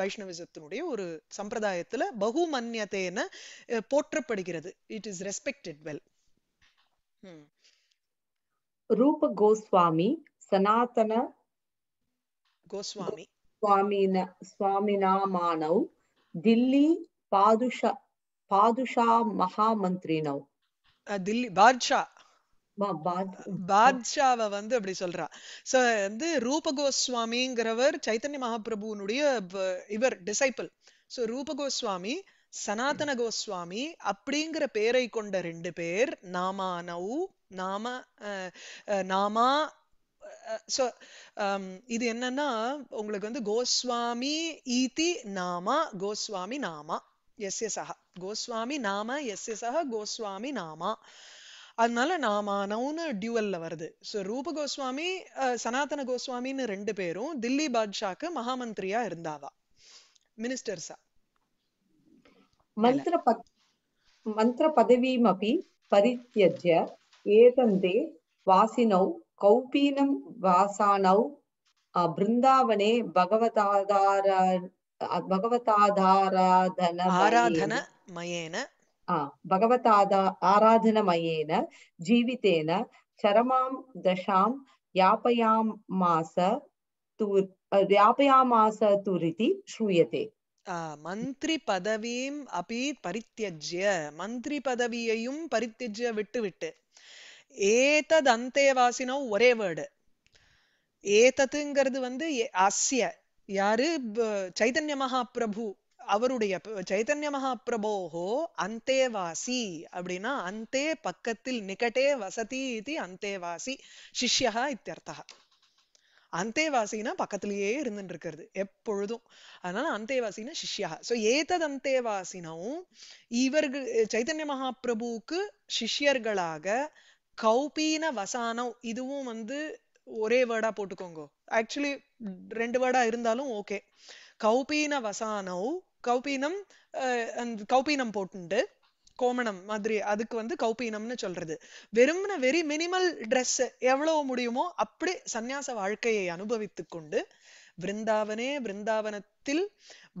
வைஷ்ணவிசத்தினுடைய ஒரு சம்பிரதாயத்துல பகுமன்யத்தேன போற்றப்படுகிறது it is respected well Rupa Goswami சனாதன கோஸ்வாமி சுவாமின நாமானவ் தில்லி பாதுஷா பாதுஷா மகா மந்திரி நவ் தில்லி பாத்ஷா பாத்ஷாவை வந்து அப்படி சொல்றா சோ வந்து ரூப கோஸ்வாமிங்கிறவர் சைத்தன்ய மகாபிரபுனுடைய இவர் டிசைபிள் சோ ரூப கோஸ்வாமி சனாதன கோஸ்வாமி அப்படிங்கிற பேரை கொண்ட ரெண்டு பேர் நாமா நௌ நாம நாமா சோ இது என்னன்னா உங்களுக்கு வந்து கோஸ்வாமி ஈதி நாமா கோஸ்வாமி நாமா எஸ்ய சஹா கோஸ்வாமி நாம எஸ்ய சஹா கோஸ்வாமி நாமா அதனால நவுன்னு டியூவல்ல வருது ஸோ ரூப கோஸ்வாமி சனாதன கோஸ்வாமின்னு ரெண்டு பேரும் தில்லி பாத்ஷாக்கு மகாமந்திரியா இருந்தாவா மினிஸ்டர்ஸா மந்திர பத் மந்திர அப்படி பரித்தியஜ்ய ஏதந்தே வாசினௌ கௌபீனம் வாசானௌ பிருந்தாவனே பகவதாதார श्रूयते மந்திரி பதவியும் அபி பரித்தியஜ்ய மந்திரி பதவியையும் பரித்தியஜ்ய விட்டு விட்டு ஏதத் வாசினோ ஒரே வேர்டு ஏதத்துங்கிறது வந்து அஸ்ய யாரு சைதன்ய மகாபிரபு அவருடைய சைதன்ய மகாபிரபோஹோ அந்தேவாசி அப்படின்னா அந்தே பக்கத்தில் நிகட்டே வசதி இது அந்தேவாசி சிஷ்யா இத்தியர்த்தா அந்தேவாசினா பக்கத்திலேயே இருந்துட்டு இருக்கிறது எப்பொழுதும் அதனால அந்தேவாசினா சிஷ்யா சோ ஏதது அந்தேவாசினவும் இவர்கள் சைதன்ய மகாபிரபுவுக்கு சிஷ்யர்களாக கௌபீன வசானம் இதுவும் வந்து ஒரே வேர்டா போட்டுக்கோங்க ஆக்சுவலி ரெண்டு வேர்டா இருந்தாலும் ஓகே கௌபீன வசானவ் கௌபீனம் கௌபீனம் போட்டுண்டு கோமணம் மாதிரி அதுக்கு வந்து கௌபீனம்னு சொல்றது வெறும்ன வெரி மினிமல் ட்ரெஸ் எவ்வளவு முடியுமோ அப்படி சந்நியாச வாழ்க்கையை அனுபவித்து கொண்டு பிருந்தாவனே பிருந்தாவனத்தில்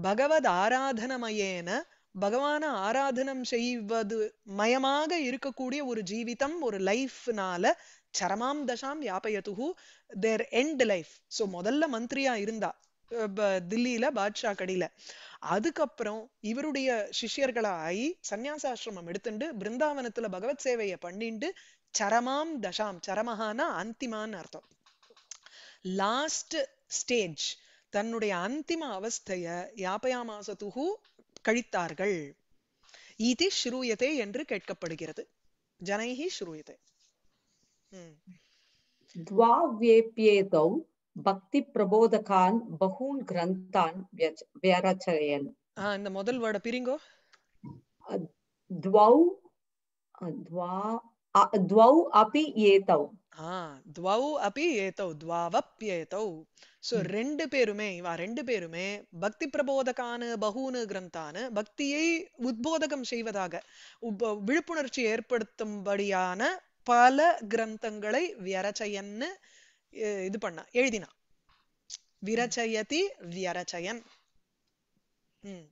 பகவத் ஆராதனமயேன பகவான ஆராதனம் செய்வது மயமாக இருக்கக்கூடிய ஒரு ஜீவிதம் ஒரு லைஃப்னால சரமாம் தசாம் யாபயத்துஹு தேர் எண்ட் லைஃப் ஸோ முதல்ல மந்திரியா இருந்தா தில்லியில பாட்ஷா கடியில அதுக்கப்புறம் இவருடைய சிஷியர்களா ஆகி சன்னியாசாசிரமம் எடுத்துட்டு பிருந்தாவனத்துல பகவத் சேவையை பண்ணிட்டு சரமாம் தசாம் சரமஹானா அந்திமான்னு அர்த்தம் லாஸ்ட் ஸ்டேஜ் தன்னுடைய அந்திம அவஸ்தைய யாபயாமாசத்துகு கழித்தார்கள் இது ஸ்ரூயதே என்று கேட்கப்படுகிறது ஜனைஹி ஸ்ரூயதே பகூன் கிரந்தான் இந்த முதல் வேர்ட பிரிங்கோ द्वौ एतौ द्वावप्येतौ சோ ரெண்டு பேருமே இவா ரெண்டு பேருமே பக்தி பிரபோதகான பகூனு கிரந்தான பக்தியை உத்போதகம் செய்வதாக விழிப்புணர்ச்சி ஏற்படுத்தும்படியான பல கிரந்தங்களை வியரச்சயன்னு இது பண்ணா எழுதினா விரச்சயதி வியரச்சயன் உம்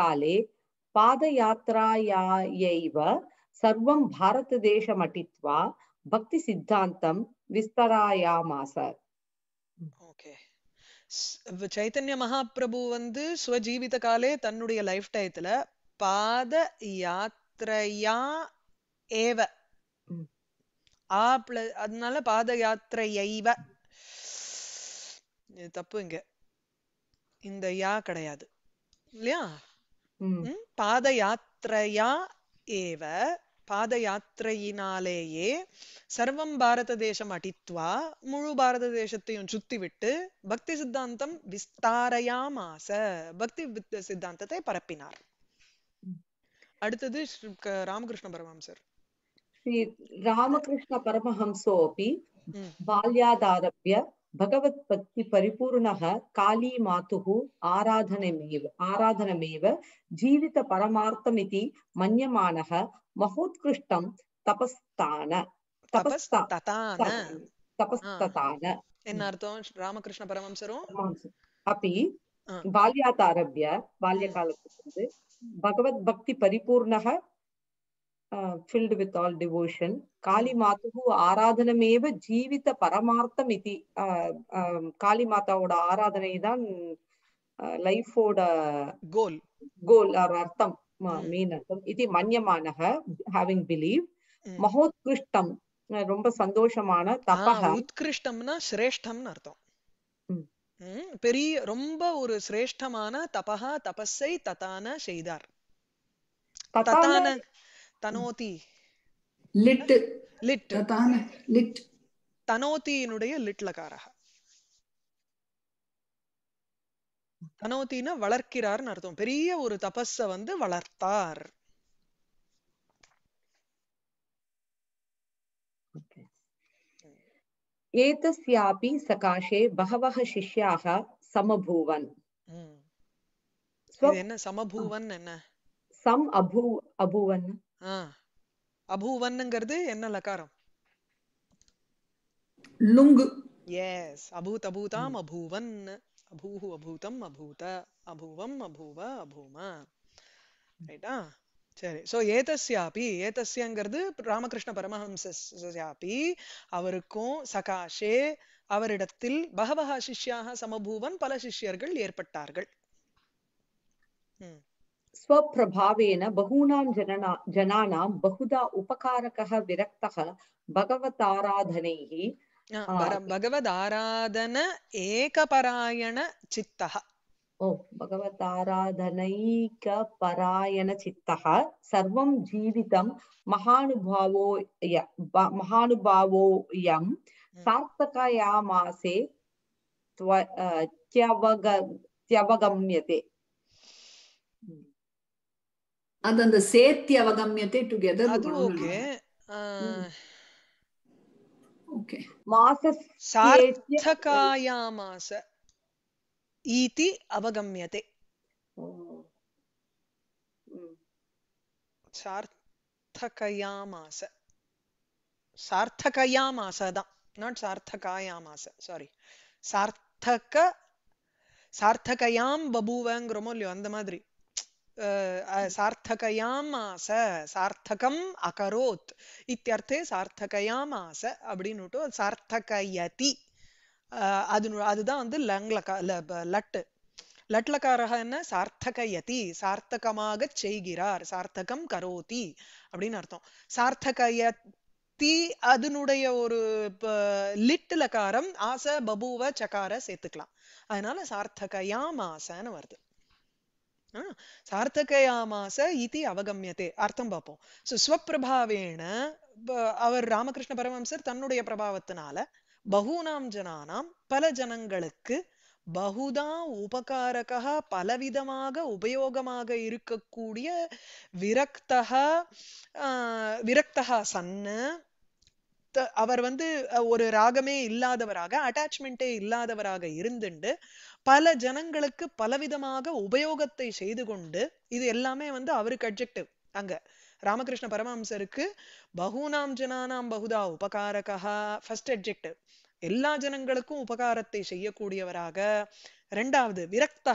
காலே महाप्रभुः சர்வம் பாரத தேசம் भारतदेशम् பக்தி சித்தாந்தம் विस्तरायामास ஓகே சைத்தன்ய மகாபிரபு வந்து ஸ்வஜீவித காலே தன்னுடைய லைஃப் டயத்துல பாத யாத் பாதயாத்ரயா ஏவ ஆ தப்பு இங்க இந்த யா கிடையாது இல்லையா பாத யாத்திரையா ஏவ பாத யாத்திரையினாலேயே சர்வம் பாரத தேசம் அடித்வா முழு பாரத தேசத்தையும் சுத்திவிட்டு பக்தி சித்தாந்தம் விஸ்தாரயாமாச பக்தி சித்தாந்தத்தை பரப்பினார் அடுத்தது ராமகிருஷ்ண பரமஹம்சர் ஸ்ரீ ராமகிருஷ்ண பரமஹம்சோபி பால்யாதாரभ्य भगवत्पत्ति परिपूर्णः काली मातुः आराधनमेव आराधनमेव जीवितपरमार्थमिति मन्यमानः महोत्कृष्टं तपस्तान तपस्तान तपस्ततान என்ன அர்த்தம் ராமகிருஷ்ண பரமம்சரும் அப்படி பால்யாத் ஆரம்பிய பால்ய ಬಾಲ್ಯಕಾಲದಿಂದ பகவத் பக்தி பரிபூர்ணக ஃபில்டு வித் ஆல் டிவோஷன் காளி ಮಾತು ஆராதனமேவ ஜீவித பரமார்த்தம் இது காளி மாதாவோட ஆராதனை தான் லைஃபோட கோல் கோல் ஆர் அர்த்தம் மீன் அர்த்தம் இது மன்யமானக ஹேவிங் பிலீவ் மகோத்கிருஷ்டம் ரொம்ப சந்தோஷமான தபக உத்கிருஷ்டம்னா சிரேஷ்டம்னு அர்த்தம் பெரிய ரொம்ப ஒரு சிரேஷ்டமான தபஹா தபஸை ததான செய்தார் ததான தனோதி லிட் லிட் ததான லிட் தனோதியினுடைய லிட்லகாரா தனோதின வளர்க்கிறார்னு அர்த்தம் பெரிய ஒரு தபஸ வந்து வளர்த்தார் एतस्यापि सकाशे बहवः शिष्याः समभूवन् समभूவன் என்ன சம் அபூ அபூவன் அபூவன்ங்கிறது என்ன லகாரம் லுங் எஸ் அபூத் அபூதாம் அபூவன் அபூஹு அபூதம் அபூத அபூவம் அபூவ அபூம ரைட்டா சரி ஸோ ஏதஸ்யாபி ஏதஸ்யங்கிறது ராமகிருஷ்ண பரமஹம்சஸ்யாபி அவருக்கும் சகாஷே அவரிடத்தில் பகவஹா சிஷ்யாக சமபூவன் பல சிஷ்யர்கள் ஏற்பட்டார்கள் स्वप्रभावेन बहूनां जना जनानां बहुधा उपकारकः विरक्तः भगवताराधनैः भगवदाराधन एकपरायण चित्तः ஓம் பகவதாராதனைக பராயண சித்தக சர்வம் ஜீவிதம் மகானுபாவோ மகானுபாவோ யம் சார்த்தகயாமாசே தியவகம்யதே அது அந்த சேர்த்தி அவகம்யத்தை டுகெதர் அது ஓகே ஓகே மாச ஈதி अवगम्यते சார்த்தகயாமாச சார்த்தகயாமாச தான் நாட் சார்த்தகாயாமாச சாரி சார்த்தக சார்த்தகயாம் பபூவங்கிறோமோ இல்லையோ அந்த மாதிரி சார்த்தகயாம் சார்த்தகம் அகரோத் இத்தியர்த்தே சார்த்தகயாம் அப்படின்னுட்டு சார்த்தகயதி அது அதுதான் வந்து லங்லகா லட்டு லட்லக்காரகன்னு சார்த்தக யதி சார்த்தகமாக செய்கிறார் சார்த்தகம் கரோதி அப்படின்னு அர்த்தம் சார்த்தக அதனுடைய ஒரு லிட்டு லக்காரம் ஆச பபுவ சக்கார சேர்த்துக்கலாம் அதனால சார்த்தகயாம் ஆசன்னு வருது சார்த்தகயாமாச இது அவகமியதே அர்த்தம் பார்ப்போம் சுஸ்வப்பிரபாவேன அவர் ராமகிருஷ்ண பரமம்சர் தன்னுடைய பிரபாவத்தினால பகூனாம் ஜனானாம் பல ஜனங்களுக்கு பகுதா உபகாரகா பலவிதமாக உபயோகமாக இருக்கக்கூடிய விரக்தகா விரக்தகா சன்னு அவர் வந்து ஒரு ராகமே இல்லாதவராக அட்டாச்மெண்டே இல்லாதவராக இருந்துண்டு பல ஜனங்களுக்கு பலவிதமாக உபயோகத்தை செய்து கொண்டு இது எல்லாமே வந்து அவருக்கு அப்ஜெக்டிவ் அங்க ராமகிருஷ்ண பரமஹம்சருக்கு பகுனாம் ஜனானாம் பகுதா உபகாரகா ஃபர்ஸ்ட் அப்ஜெக்ட் எல்லா ஜனங்களுக்கும் உபகாரத்தை செய்யக்கூடியவராக ரெண்டாவது விரக்தா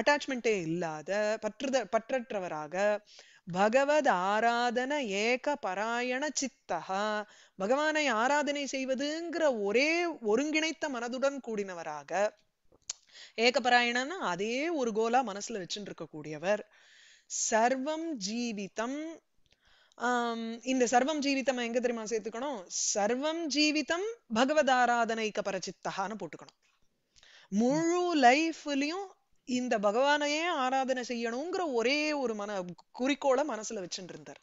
அட்டாச்மெண்டே இல்லாத பற்றுத பற்றற்றவராக பகவத் ஆராதன ஏக பராயண சித்தகா பகவானை ஆராதனை செய்வதுங்கிற ஒரே ஒருங்கிணைத்த மனதுடன் கூடினவராக ஏகபராயணன்னா அதே ஒரு கோலா மனசுல வச்சுட்டு இருக்கக்கூடியவர் சர்வம் ஜீவிதம் இந்த சர்வம் ஜீவிதம் எங்க தெரியுமா சேர்த்துக்கணும் சர்வம் ஜீவிதம் பகவதாராதனைக்க பரச்சித்தகான்னு போட்டுக்கணும் முழு லைஃப்லயும் இந்த பகவானையே ஆராதனை செய்யணுங்கிற ஒரே ஒரு மன குறிக்கோளை மனசுல வச்சுட்டு இருந்தார்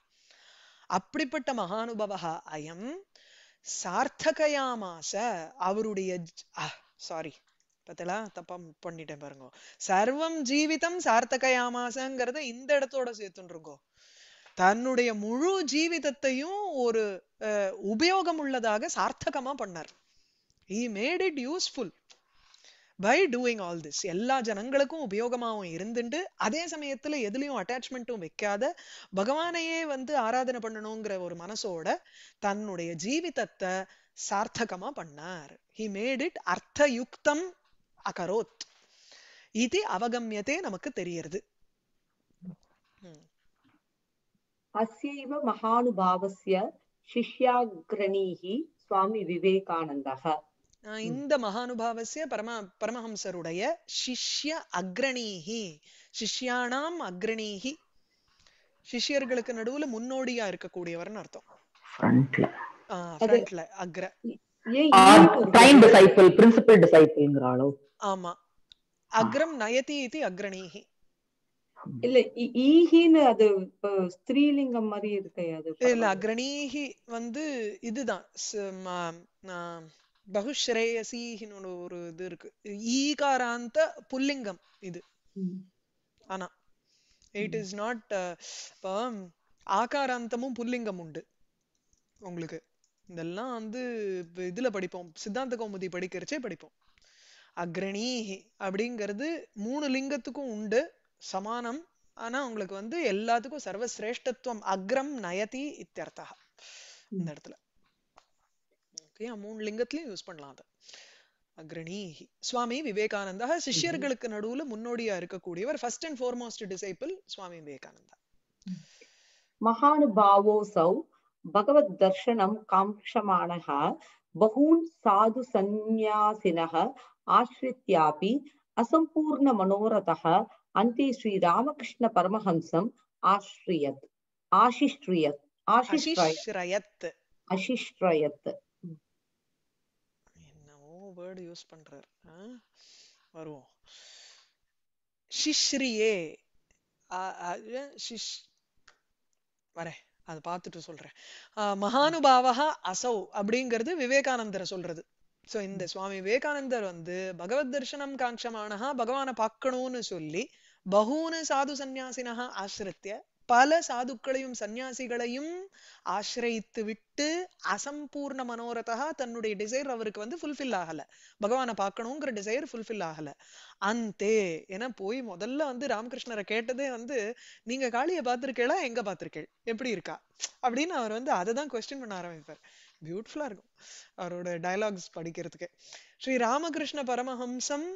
அப்படிப்பட்ட மகானுபவா அயம் சார்த்தகயாமாச அவருடைய சாரி பார்த்தலா தப்பா பண்ணிட்டேன் பாருங்க சர்வம் ஜீவிதம் சார்த்தகயாமாசங்கிறத இந்த இடத்தோட சேர்த்துருக்கோம் தன்னுடைய முழு ஜீவிதத்தையும் ஒரு உபயோகம் உள்ளதாக சார்த்தகமா பண்ணார் he made it useful by doing all this எல்லா ஜனங்களுக்கும் உபயோகமாகவும் இருந்துட்டு அதே சமயத்துல எதுலையும் அட்டாச்மெண்ட்டும் வைக்காத பகவானையே வந்து ஆராதனை பண்ணணுங்கிற ஒரு மனசோட தன்னுடைய ஜீவிதத்தை சார்த்தகமா பண்ணார் ஹி மேட் இட் அர்த்த யுக்தம் அகரோத் இது அவகமியதே நமக்கு தெரியுது அஸ்யைவ மகானுபாவஸ்ய சிஷ்யாகிரணீஹி சுவாமி விவேகானந்தக இந்த மகானுபாவசிய பரம பரமஹம்சருடைய சிஷ்ய அக்ரணீஹி சிஷ்யானாம் அக்ரணீஹி சிஷ்யர்களுக்கு நடுவுல முன்னோடியா இருக்கக்கூடியவர்னு அர்த்தம் ஃப்ரண்ட்ல அக்ர பிரின்சிபல் டிசைபிள்ங்கற அளவு ஆமா அக்ரம் நயதி இது அக்ரணீஹி இல்ல ஈஹின்னு அது ஸ்திரீலிங்கம் மாதிரி இருக்கு அது இல்ல அக்ரணீஹி வந்து இதுதான் பகுஸ்ரேயசின்னு ஒரு இது இருக்கு ஈகாராந்த புல்லிங்கம் இது ஆனா இட் இஸ் நாட் இப்போ ஆகாராந்தமும் புல்லிங்கம் உண்டு உங்களுக்கு இதெல்லாம் வந்து இதுல படிப்போம் சித்தாந்த கௌமுதி படிக்கிறச்சே படிப்போம் அக்ரணீஹி அப்படிங்கிறது மூணு லிங்கத்துக்கும் உண்டு சமானம் ஆனா உங்களுக்கு வந்து எல்லாத்துக்கும் சர்வசிரேஷ்டத்துவம் அக்ரம் நயதி இத்தியர்த்தா இந்த இடத்துல மூணு லிங்கத்திலையும் யூஸ் பண்ணலாம் அது அக்ரணீஹி சுவாமி விவேகானந்தா சிஷ்யர்களுக்கு நடுவுல முன்னோடியா இருக்கக்கூடியவர் first and foremost disciple Swami Vivekananda மகானுபாவோ சௌ பகவத் தர்ஷனம் காங்ஷமானக பகூன் சாது சந்நியாசினக ఆశ్రిత్యాపి அசம்பூர்ண మనోరథ அந்தி ஸ்ரீ ராமகிருஷ்ண பரமஹம்சம் ఆశ్రయత్ ఆశిశ్రయత్ ஆசிஷ்ரயத் అశిశ్రయత్ என்னவோ வேர்டு யூஸ் பண்றாரு வருவோம் ஷிஷ்ரியே ஷிஷ் வரேன் அதை பார்த்துட்டு சொல்றேன் மகானுபாவா அசௌ அப்படிங்கிறது விவேகானந்தரை சொல்றது ஸோ இந்த சுவாமி விவேகானந்தர் வந்து பகவத் தர்ஷனம் காங்கமானஹா பகவானை பார்க்கணும்னு சொல்லி பகூன சாது சந்யாசினா ஆசிரித்திய பல சாதுக்களையும் சன்னியாசிகளையும் ஆசிரயித்து விட்டு அசம்பூர்ண மனோரதா தன்னுடைய டிசைர் அவருக்கு வந்து ஃபுல்ஃபில் ஆகல பகவானை பார்க்கணுங்கிற டிசைர் ஃபுல்ஃபில் ஆகல அந்தே ஏன்னா போய் முதல்ல வந்து ராமகிருஷ்ணரை கேட்டதே வந்து நீங்க காளியை பார்த்திருக்கீங்களா எங்க பார்த்திருக்கீள் எப்படி இருக்கா அப்படின்னு அவர் வந்து அதை தான் கொஸ்டின் பண்ண ஆரம்பிப்பார் பியூட்டிஃபுல்லாக இருக்கும் அவரோட டைலாக்ஸ் படிக்கிறதுக்கு ஸ்ரீ ராமகிருஷ்ண பரமஹம்சம்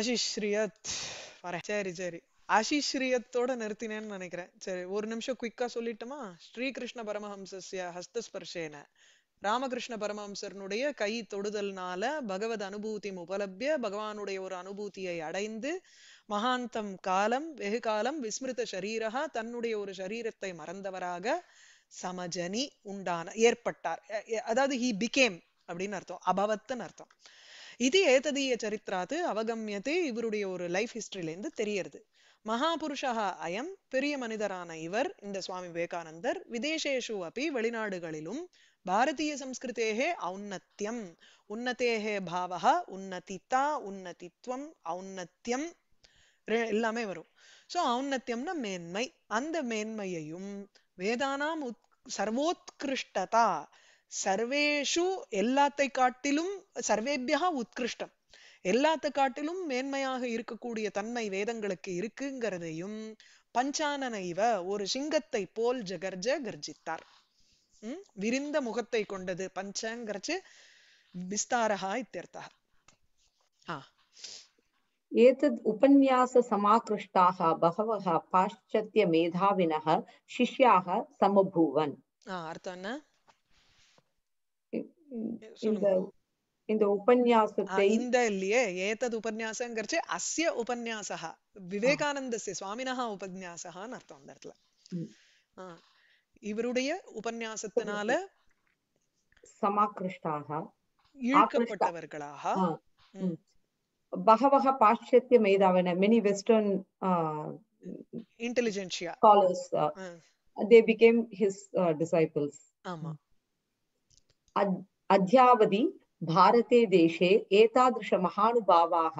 அசிஸ்ரீயத் ஸ்ரீயத் சரி சரி அசிஸ்ரீயத்தோட நிறுத்தினேன்னு நினைக்கிறேன் சரி ஒரு நிமிஷம் குயிக்கா சொல்லிட்டுமா ஸ்ரீகிருஷ்ண பரமஹம்சஸ்ய ஹஸ்தஸ்பர்ஷேன ராமகிருஷ்ண பரமஹம்சர்னுடைய கை தொடுதல்னால பகவத் அனுபூதி உபலப்ய பகவானுடைய ஒரு அனுபூதியை அடைந்து மகாந்தம் காலம் வெகு காலம் விஸ்மிருத சரீரகா தன்னுடைய ஒரு சரீரத்தை மறந்தவராக சமஜனி உண்டான ஏற்பட்டார் அதாவது ஹி பிகேம் அப்படின்னு அர்த்தம் அபவத்துன்னு அர்த்தம் இது ஏததீய சரித்திராத்து அவகமியத்தை இவருடைய ஒரு லைஃப் ஹிஸ்டரியிலேருந்து தெரியறது மகாபுருஷா அயம் பெரிய மனிதரான இவர் இந்த சுவாமி விவேகானந்தர் விதேசேஷு அப்படி வெளிநாடுகளிலும் பாரதிய சம்ஸ்கிருத்தேகே ஔன்னத்தியம் உன்னதேகே பாவக உன்னதித்தா உன்னதித்வம் ஔன்னத்தியம் எல்லாமே வரும் ஸோ ஔன்னத்தியம்னா மேன்மை அந்த மேன்மையையும் வேதானாம் சர்வோத்கிருஷ்டதா சர்வேஷு எல்லாத்தை காட்டிலும் சர்வேபியா உத்கிருஷ்டம் எல்லாத்த காட்டிலும் மேன்மையாக இருக்கக்கூடிய தன்மை வேதங்களுக்கு இருக்குங்கிறதையும் பஞ்சானனைவ ஒரு சிங்கத்தை போல் ஜகர்ஜ கர்ஜித்தார் உம் விரிந்த முகத்தை கொண்டது பஞ்சங்கிறச்சு விஸ்தாரஹா இத்தியர்த்தா ஆஹ் एतद् उपन्याससमाकृष्टाः बहवः पाश्चात्यमेधाविनः शिष्याः समभूवन् இந்த இந்த உபன்யாசத்தை இந்த இல்லையே ஏதத் உபன்யாசங்கிறச்சு அஸ்ய உபன்யாசா விவேகானந்தஸ்ய சுவாமினஹா உபன்யாசகான்னு அர்த்தம் அந்த இடத்துல இவருடைய உபன்யாசத்தினால சமாக்கிருஷ்டாக இழுக்கப்பட்டவர்களாக Bahavaha Paschatya Medavana, many Western uh, intelligentsia scholars, uh, uh. they became his uh, disciples. Ama. Ad- अद्यावधि भारते देशे एतादृशमहानुभावाः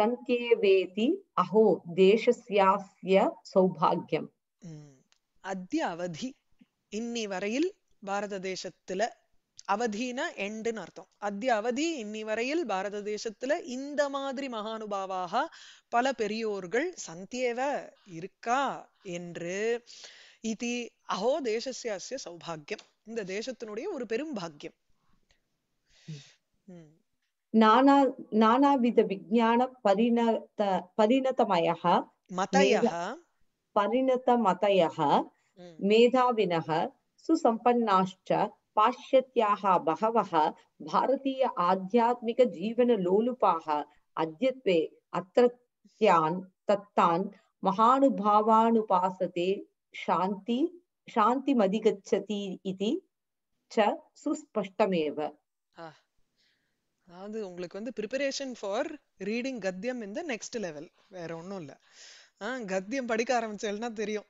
सन्त्येवेति अहो देशस्यास्य സൗഭാഗ്യം അദ്യാവധി ഇന്നീ വരയിൽ ഭാരതദേശത്തില് அவதினா எண்டுன்னு அர்த்தம் அத்திய அவதி இன்னி வரையில் பாரத தேசத்துல இந்த மாதிரி மகானுபாவாக பல பெரியோர்கள் சந்தியேவ இருக்கா என்று இது அஹோ தேசஸ்யாசிய சௌபாகியம் இந்த தேசத்தினுடைய ஒரு பெரும் பாக்கியம் நானா நானாவித விஜயான பரிணத பரிணதமய மதய பரிணத மதய மேதாவினக சுசம்பன்னாஷ்ட बहवः भारतीय आध्यात्मिकजीवनलोलुपाः अद्यत्वे अत्रत्यान् महानुभावानुपासते शान्ति சாந்திமதிகச்சதி இது ச சுஸ்பஷ்டமேவ அதாவது உங்களுக்கு வந்து ப்ரிப்பரேஷன் ஃபார் ரீடிங் கத்தியம் இந்த நெக்ஸ்ட் லெவல் வேற ஒன்றும் இல்லை ஆஹ் கத்தியம் படிக்க ஆரம்பிச்சேன்னா தெரியும்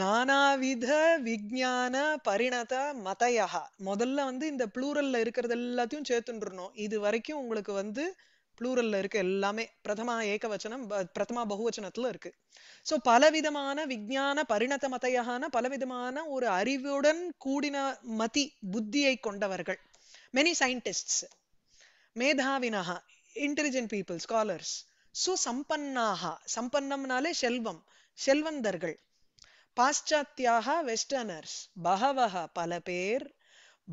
நானாவித விஜான பரிணத மதையா முதல்ல வந்து இந்த ப்ளூரல்ல இருக்கிறது எல்லாத்தையும் சேர்த்துன்றணும் இது வரைக்கும் உங்களுக்கு வந்து ப்ளூரல்ல இருக்க எல்லாமே பிரதமா ஏகவச்சனம் பிரதமா பகுவச்சனத்துல இருக்கு ஸோ பலவிதமான விஜான பரிணத மதையான பலவிதமான ஒரு அறிவுடன் கூடின மதி புத்தியை கொண்டவர்கள் மெனி சயின்டிஸ்ட்ஸ் மேதாவினஹா இன்டெலிஜென்ட் பீப்புள் ஸ்காலர்ஸ் சுசம்பன்னாக சம்பன்னம்னாலே செல்வம் செல்வந்தர்கள் பாশ্சாத்தியாக வெஸ்டர்னர்ஸ் பகவக பல பேர்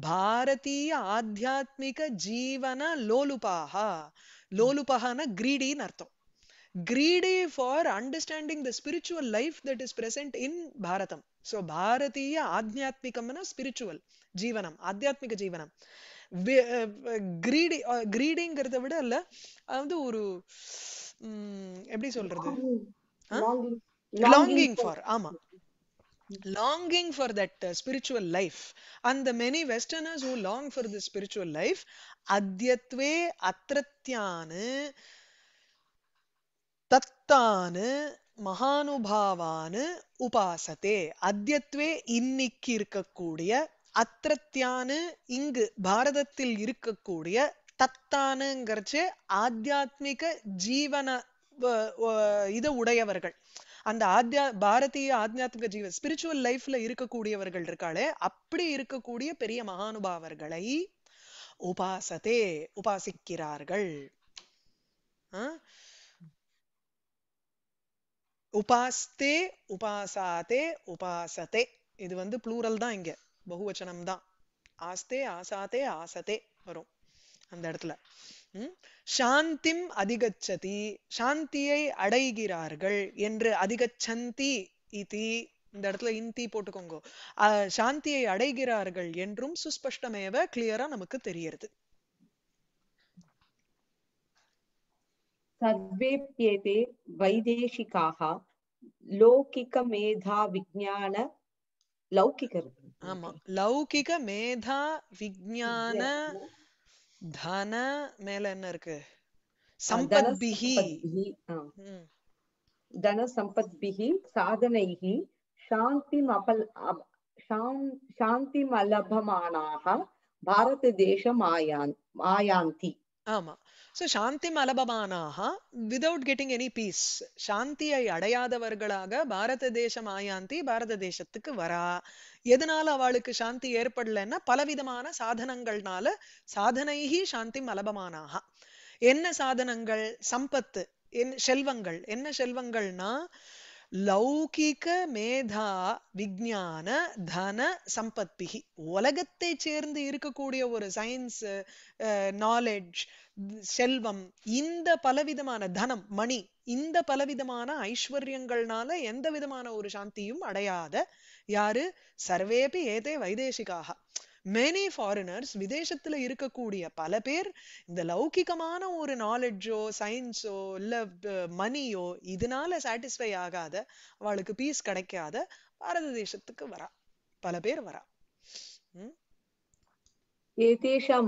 பாரதிய ஆத்தியாத்மிக ஜீவன லோலுபாக லோலுபகன கிரீடின்னு அர்த்தம் கிரீடி for understanding the spiritual life that is present in Bharatam so பாரதீய ஆத்யாத்மிகம்னா ஸ்பிரிச்சுவல் ஜீவனம் ஆத்தியாத்மிக ஜீவனம் கிரீடி கிரீடிங்கிறத விட இல்லை அது வந்து ஒரு எப்படி சொல்றது லாங்கிங் ஃபார் ஆமா longing for that spiritual life அந்த many westerners who long for the spiritual life அத்தியத்வே அத்திரத்யானு தத்தானு மகானுபாவானு உபாசத்தே அத்தியத்வே இன்னைக்கு இருக்கக்கூடிய அத்திரத்தியானு இங்கு பாரதத்தில் இருக்கக்கூடிய தத்தானுங்கிறச்சு ஆத்தியாத்மிக ஜீவன இதை உடையவர்கள் அந்த ஆத்யா பாரதிய ஆத்தியாத்மிக ஜீவ ஸ்பிரிச்சுவல் லைஃப்ல இருக்கக்கூடியவர்கள் இருக்காளே அப்படி இருக்கக்கூடிய பெரிய மகானுபாவர்களை உபாசதே உபாசிக்கிறார்கள் உபாஸ்தே உபாசாதே உபாசதே இது வந்து ப்ளூரல் தான் இங்க பகுவச்சனம் தான் ஆஸ்தே ஆசாதே ஆசதே வரும் அந்த இடத்துல சாந்திம் அதிகச்சதி சாந்தியை அடைகிறார்கள் என்று அதிகச்சந்தி இதி இந்த இடத்துல இந்தி போட்டுக்கோங்க சாந்தியை அடைகிறார்கள் என்றும் சுஸ்பஷ்டமேவ கிளியரா நமக்கு தெரியறது சர்வேப்யேதே வைதேசிகாக லௌகிக மேதா விஜான லௌகிகர்கள் ஆமா லௌகிக மேதா விஜான தன மேல என்ன இருக்கு சம்பத் பிஹி தன சம்பத் பிஹி சாதனைஹி சாந்திம் அபல் சாந்திம் அலபமானாக பாரத தேசம் ஆயான் ஆயாந்தி ஆமா ஸோ சாந்தி மலபவானாக விதவுட் கெட்டிங் எனி பீஸ் சாந்தியை அடையாதவர்களாக பாரத தேசம் ஆயாந்தி பாரத தேசத்துக்கு வரா எதனால அவளுக்கு சாந்தி ஏற்படலைன்னா பலவிதமான சாதனங்கள்னால சாதனைகி சாந்தி மலபமானாக என்ன சாதனங்கள் சம்பத்து என் செல்வங்கள் என்ன செல்வங்கள்னா லௌகிக மேதா விஜான தன சம்பத்திகி உலகத்தை சேர்ந்து இருக்கக்கூடிய ஒரு சயின்ஸ் நாலெட்ஜ் செல்வம் இந்த பலவிதமான தனம் மணி இந்த பலவிதமான ஐஸ்வர்யங்கள்னால எந்த விதமான ஒரு சாந்தியும் அடையாத யாரு சர்வேபி ஏதே வைதேசிகாக மெனி ஃபாரினர்ஸ் விதேசத்துல இருக்கக்கூடிய பல பேர் இந்த லௌகிகமான ஒரு நாலெட்ஜோ சயின்ஸோ இல்ல மணியோ இதனால சாட்டிஸ்ஃபை ஆகாத அவளுக்கு பீஸ் கிடைக்காத பாரத தேசத்துக்கு வரா பல பேர் வரா एतेषां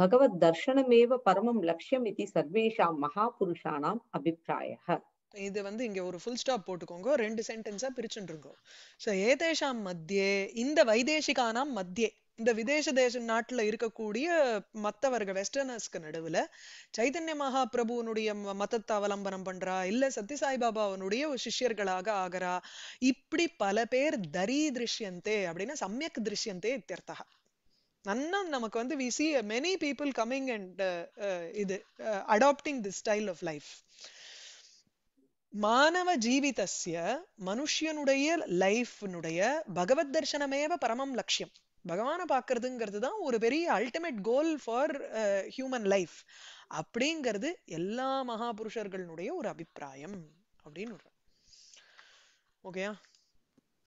பகவத் தர்ஷனமேவ பரமம் லட்சியம் இது சர்வேஷாம் மகாபுருஷானாம் அபிப்பிராய இது வந்து இங்க ஒரு ஃபுல் ஸ்டாப் போட்டுக்கோங்க ரெண்டு சென்டென்ஸா பிரிச்சுருங்க சோ ஏதேஷாம் மத்தியே இந்த வைதேசிகானாம் மத்தியே இந்த விதேச தேச நாட்டுல இருக்கக்கூடிய மத்தவர்க வெஸ்டர்னர்ஸ்க்கு நடுவுல சைதன்ய மகாபிரபுவனுடைய மதத்தை அவலம்பனம் பண்றா இல்ல சத்யசாய் பாபாவனுடைய சிஷியர்களாக ஆகிறா இப்படி பல பேர் தரி திருஷ்யந்தே அப்படின்னா சமயக் திருஷ்யந்தே இத்தியர்த்தகா நன்னா நமக்கு வந்து we see many people coming and இது adapting the style of life மாணவ ஜீவிதஸ்ய மனுஷியனுடைய லைஃப்னுடைய பகவத் தர்சனமேவ பரமம் லட்சியம் பகவானை பார்க்கறதுங்கிறது தான் ஒரு பெரிய ultimate goal for human life அப்படிங்கிறது எல்லா மகாபுருஷர்களுடைய ஒரு அபிப்பிராயம் அப்படின்னு ஓகேயா